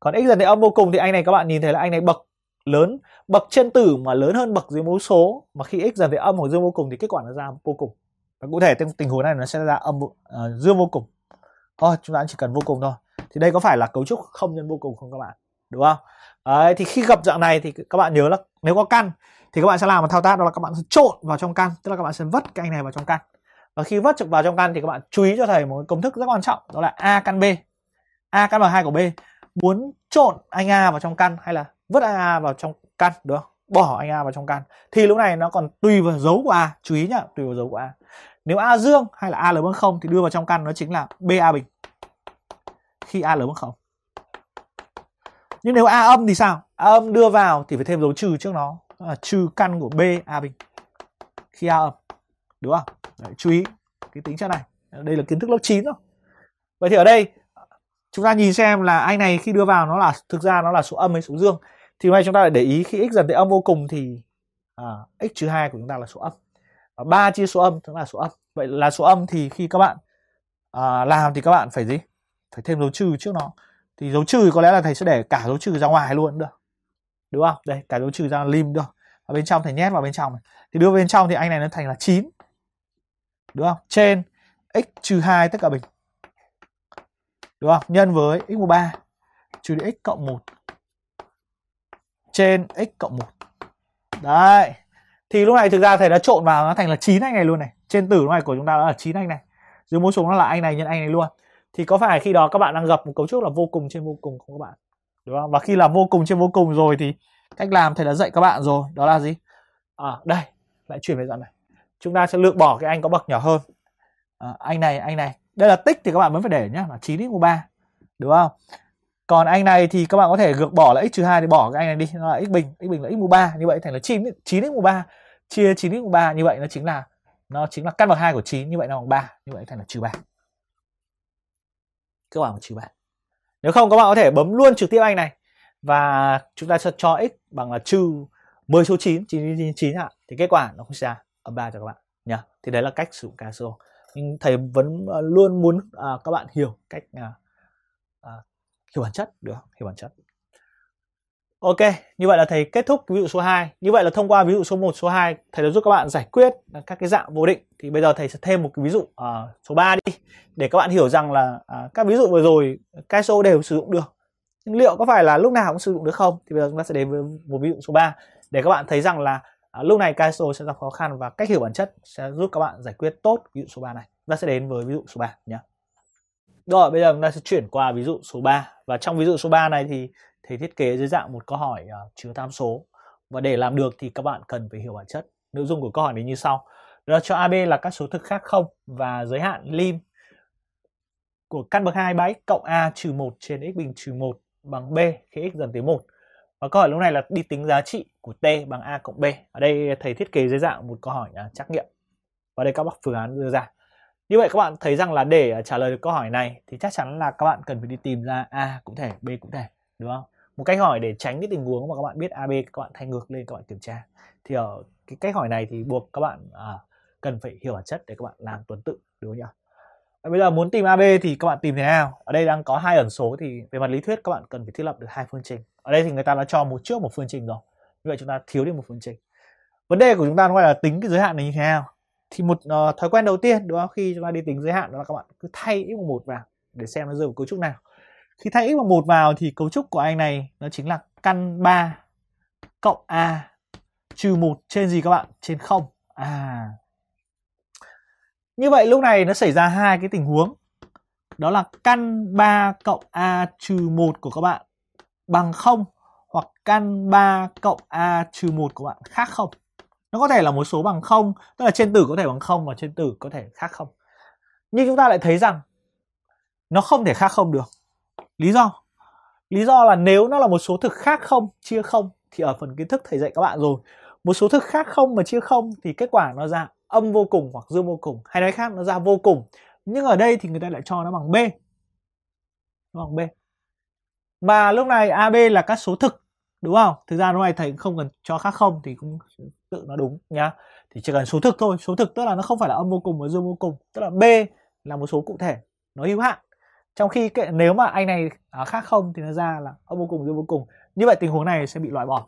Còn x dần đến âm vô cùng thì anh này các bạn nhìn thấy là anh này bậc lớn bậc trên tử mà lớn hơn bậc dưới mẫu số mà khi x dần về âm hoặc dương vô cùng thì kết quả nó ra vô cùng và cụ thể trong tình huống này nó sẽ ra âm uh, ờ, dương vô cùng thôi chúng ta chỉ cần vô cùng thôi thì đây có phải là cấu trúc không nhân vô cùng không các bạn đúng không Đấy, thì khi gặp dạng này thì các bạn nhớ là nếu có căn thì các bạn sẽ làm một thao tác đó là các bạn sẽ trộn vào trong căn tức là các bạn sẽ vất cái anh này vào trong căn và khi vất trực vào trong căn thì các bạn chú ý cho thầy một công thức rất quan trọng đó là a căn b a căn bằng hai của b muốn trộn anh a vào trong căn hay là vứt a vào trong căn đúng không bỏ anh A vào trong căn. thì lúc này nó còn tùy vào dấu của A chú ý nhá tùy vào dấu của A nếu A dương hay là A lớn hơn không thì đưa vào trong căn nó chính là BA bình khi A lớn hơn không nhưng nếu A âm thì sao A âm đưa vào thì phải thêm dấu trừ trước nó à, trừ căn của BA bình khi A âm đúng không Đấy, chú ý cái tính chất này đây là kiến thức lớp 9 rồi vậy thì ở đây chúng ta nhìn xem là anh này khi đưa vào nó là thực ra nó là số âm hay số dương thì hôm nay chúng ta lại để ý khi x dần tới âm vô cùng thì à, x trừ hai của chúng ta là số âm và 3 chia số âm cũng là số âm vậy là số âm thì khi các bạn à, làm thì các bạn phải gì phải thêm dấu trừ trước nó thì dấu trừ có lẽ là thầy sẽ để cả dấu trừ ra ngoài luôn được đúng không đây cả dấu trừ ra lim được ở bên trong thầy nhét vào bên trong này. thì đưa bên trong thì anh này nó thành là 9 đúng không trên x trừ 2 tất cả bình đúng không nhân với x mũ 3 trừ đi x cộng 1 trên x cộng 1 Đấy Thì lúc này thực ra thầy đã trộn vào nó thành là 9 anh này luôn này Trên tử lúc này của chúng ta đã là 9 anh này Dưới mỗi số nó là anh này nhân anh này luôn Thì có phải khi đó các bạn đang gặp một cấu trúc là vô cùng trên vô cùng không các bạn Đúng không? Và khi là vô cùng trên vô cùng rồi thì cách làm thầy đã dạy các bạn rồi Đó là gì? À đây Lại chuyển về dạng này Chúng ta sẽ lược bỏ cái anh có bậc nhỏ hơn à, Anh này, anh này Đây là tích thì các bạn vẫn phải để nhá là 9 x 3 Đúng không? còn anh này thì các bạn có thể gược bỏ là x trừ 2 thì bỏ cái anh này đi nó là x bình x bình là x mũ 3 như vậy thành là 9 9 x mũ 3 chia 9 x mũ 3 như vậy nó chính là nó chính là căn bậc 2 của 9 như vậy nó bằng 3 như vậy thành là trừ 3 các là trừ 3 nếu không các bạn có thể bấm luôn trực tiếp anh này và chúng ta sẽ cho x bằng là trừ 10 số 9 9 9, 9 ạ thì kết quả nó cũng ra âm 3 cho các bạn nhá thì đấy là cách sử dụng casio nhưng thầy vẫn ờ, luôn muốn à, các bạn hiểu cách à, à, hiểu bản chất được không? hiểu bản chất Ok, như vậy là thầy kết thúc ví dụ số 2. Như vậy là thông qua ví dụ số 1, số 2, thầy đã giúp các bạn giải quyết các cái dạng vô định. Thì bây giờ thầy sẽ thêm một cái ví dụ uh, số 3 đi để các bạn hiểu rằng là uh, các ví dụ vừa rồi các số đều sử dụng được. Nhưng liệu có phải là lúc nào cũng sử dụng được không? Thì bây giờ chúng ta sẽ đến với một ví dụ số 3 để các bạn thấy rằng là uh, lúc này Kaiso sẽ gặp khó khăn và cách hiểu bản chất sẽ giúp các bạn giải quyết tốt ví dụ số 3 này. Chúng ta sẽ đến với ví dụ số 3 nhé. Rồi bây giờ chúng ta sẽ chuyển qua ví dụ số 3 và trong ví dụ số 3 này thì thầy thiết kế dưới dạng một câu hỏi uh, chứa tham số và để làm được thì các bạn cần phải hiểu bản chất. Nội dung của câu hỏi này như sau. Đó cho AB là các số thực khác không và giới hạn lim của căn bậc 2 bãi cộng A trừ 1 trên x bình trừ 1 bằng B khi x dần tới 1. Và câu hỏi lúc này là đi tính giá trị của T bằng A cộng B. Ở đây thầy thiết kế dưới dạng một câu hỏi uh, trắc nghiệm. Và đây các bác phương án đưa ra như vậy các bạn thấy rằng là để à, trả lời được câu hỏi này thì chắc chắn là các bạn cần phải đi tìm ra a cũng thể b cũng thể đúng không một cách hỏi để tránh cái tình huống mà các bạn biết ab các bạn thay ngược lên các bạn kiểm tra thì ở cái cách hỏi này thì buộc các bạn à, cần phải hiểu bản chất để các bạn làm tuần tự đúng không nhỉ bây giờ muốn tìm ab thì các bạn tìm thế nào ở đây đang có hai ẩn số thì về mặt lý thuyết các bạn cần phải thiết lập được hai phương trình ở đây thì người ta đã cho một trước một phương trình rồi như vậy chúng ta thiếu đi một phương trình vấn đề của chúng ta gọi là tính cái giới hạn này như thế nào thì một uh, thói quen đầu tiên đó khi chúng ta đi tính giới hạn đó là các bạn cứ thay x bằng một vào để xem nó rơi vào cấu trúc nào khi thay x bằng một vào thì cấu trúc của anh này nó chính là căn 3 cộng a trừ một trên gì các bạn trên không à như vậy lúc này nó xảy ra hai cái tình huống đó là căn 3 cộng a trừ 1 của các bạn bằng 0 hoặc căn 3 cộng a trừ 1 của bạn khác không nó có thể là một số bằng không tức là trên tử có thể bằng không và trên tử có thể khác không nhưng chúng ta lại thấy rằng nó không thể khác không được lý do lý do là nếu nó là một số thực khác không chia không thì ở phần kiến thức thầy dạy các bạn rồi một số thực khác không mà chia không thì kết quả nó ra âm vô cùng hoặc dương vô cùng hay nói khác nó ra vô cùng nhưng ở đây thì người ta lại cho nó bằng b nó bằng b mà lúc này ab là các số thực đúng không thực ra lúc này thầy cũng không cần cho khác không thì cũng tự nó đúng nhá thì chỉ cần số thực thôi số thực tức là nó không phải là âm vô cùng và dương vô cùng tức là b là một số cụ thể nó hữu hạn trong khi cái, nếu mà anh này à, khác không thì nó ra là âm vô cùng dương vô cùng như vậy tình huống này sẽ bị loại bỏ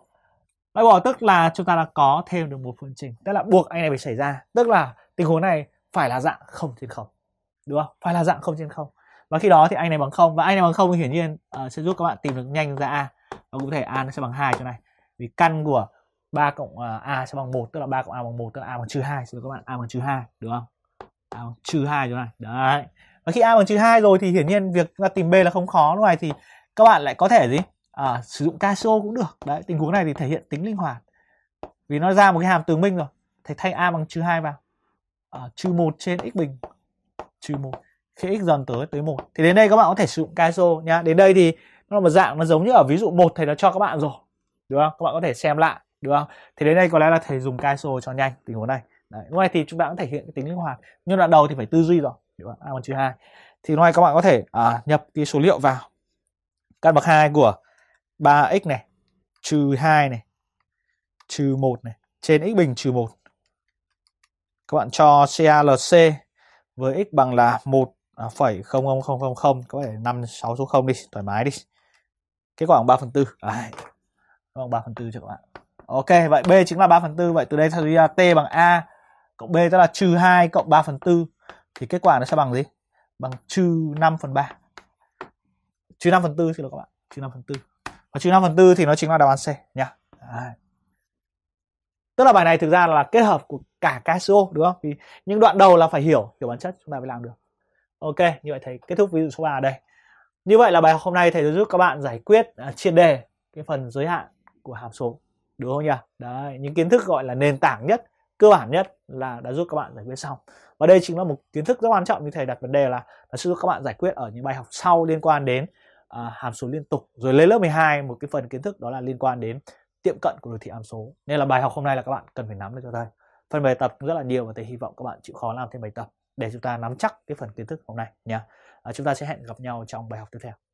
loại bỏ tức là chúng ta đã có thêm được một phương trình tức là buộc anh này phải xảy ra tức là tình huống này phải là dạng không trên không đúng không phải là dạng không trên không và khi đó thì anh này bằng không và anh này bằng không hiển nhiên uh, sẽ giúp các bạn tìm được nhanh ra a ông có thể a nó sẽ bằng hai chỗ này vì căn của 3 cộng à, a sẽ bằng 1 tức là 3 cộng a bằng 1 tức là a bằng trừ 2 rồi các bạn a bằng trừ 2 đúng không a bằng trừ 2 chỗ này đấy và khi a bằng trừ 2 rồi thì hiển nhiên việc ta tìm b là không khó lúc này thì các bạn lại có thể gì à, sử dụng Casio cũng được đấy tình huống này thì thể hiện tính linh hoạt vì nó ra một cái hàm tường minh rồi thì thay a bằng trừ 2 vào à, trừ 1 trên x bình trừ 1 khi x dần tới tới 1 thì đến đây các bạn có thể sử dụng Casio nhá đến đây thì nó là một dạng nó giống như ở ví dụ một thầy đã cho các bạn rồi đúng không các bạn có thể xem lại đúng không thì đến đây có lẽ là thầy dùng caso cho nhanh tình huống này Đấy. ngoài thì chúng ta cũng thể hiện cái tính linh hoạt nhưng đoạn đầu thì phải tư duy rồi đúng không? a còn trừ hai thì ngoài các bạn có thể à, nhập cái số liệu vào căn bậc hai của 3x này trừ 2 này trừ 1 này trên x bình trừ 1 các bạn cho CALC với x bằng là 1,00000 à, có thể 5 6 số 0 đi thoải mái đi kết quả bằng 3 phần 4 à, bằng 3 phần 4 cho các bạn ok vậy B chính là 3 phần 4 vậy từ đây thì ra T bằng A cộng B tức là trừ 2 cộng 3 phần 4 thì kết quả nó sẽ bằng gì bằng trừ 5 phần 3 trừ 5 phần 4 xin lỗi các bạn trừ 5 phần 4 và trừ 5 phần 4 thì nó chính là đáp án C nhá à. tức là bài này thực ra là kết hợp của cả Casio đúng không vì những đoạn đầu là phải hiểu hiểu bản chất chúng ta mới làm được ok như vậy thấy kết thúc ví dụ số 3 ở đây như vậy là bài học hôm nay thầy sẽ giúp các bạn giải quyết à, triệt đề cái phần giới hạn của hàm số. Đúng không nhỉ? Đấy, những kiến thức gọi là nền tảng nhất, cơ bản nhất là đã giúp các bạn giải quyết xong. Và đây chính là một kiến thức rất quan trọng như thầy đặt vấn đề là nó sẽ giúp các bạn giải quyết ở những bài học sau liên quan đến à, hàm số liên tục. Rồi lên lớp 12 một cái phần kiến thức đó là liên quan đến tiệm cận của đồ thị hàm số. Nên là bài học hôm nay là các bạn cần phải nắm được cho thầy. Phần bài tập rất là nhiều và thầy hy vọng các bạn chịu khó làm thêm bài tập để chúng ta nắm chắc cái phần kiến thức hôm nay nhé. Ờ, chúng ta sẽ hẹn gặp nhau trong bài học tiếp theo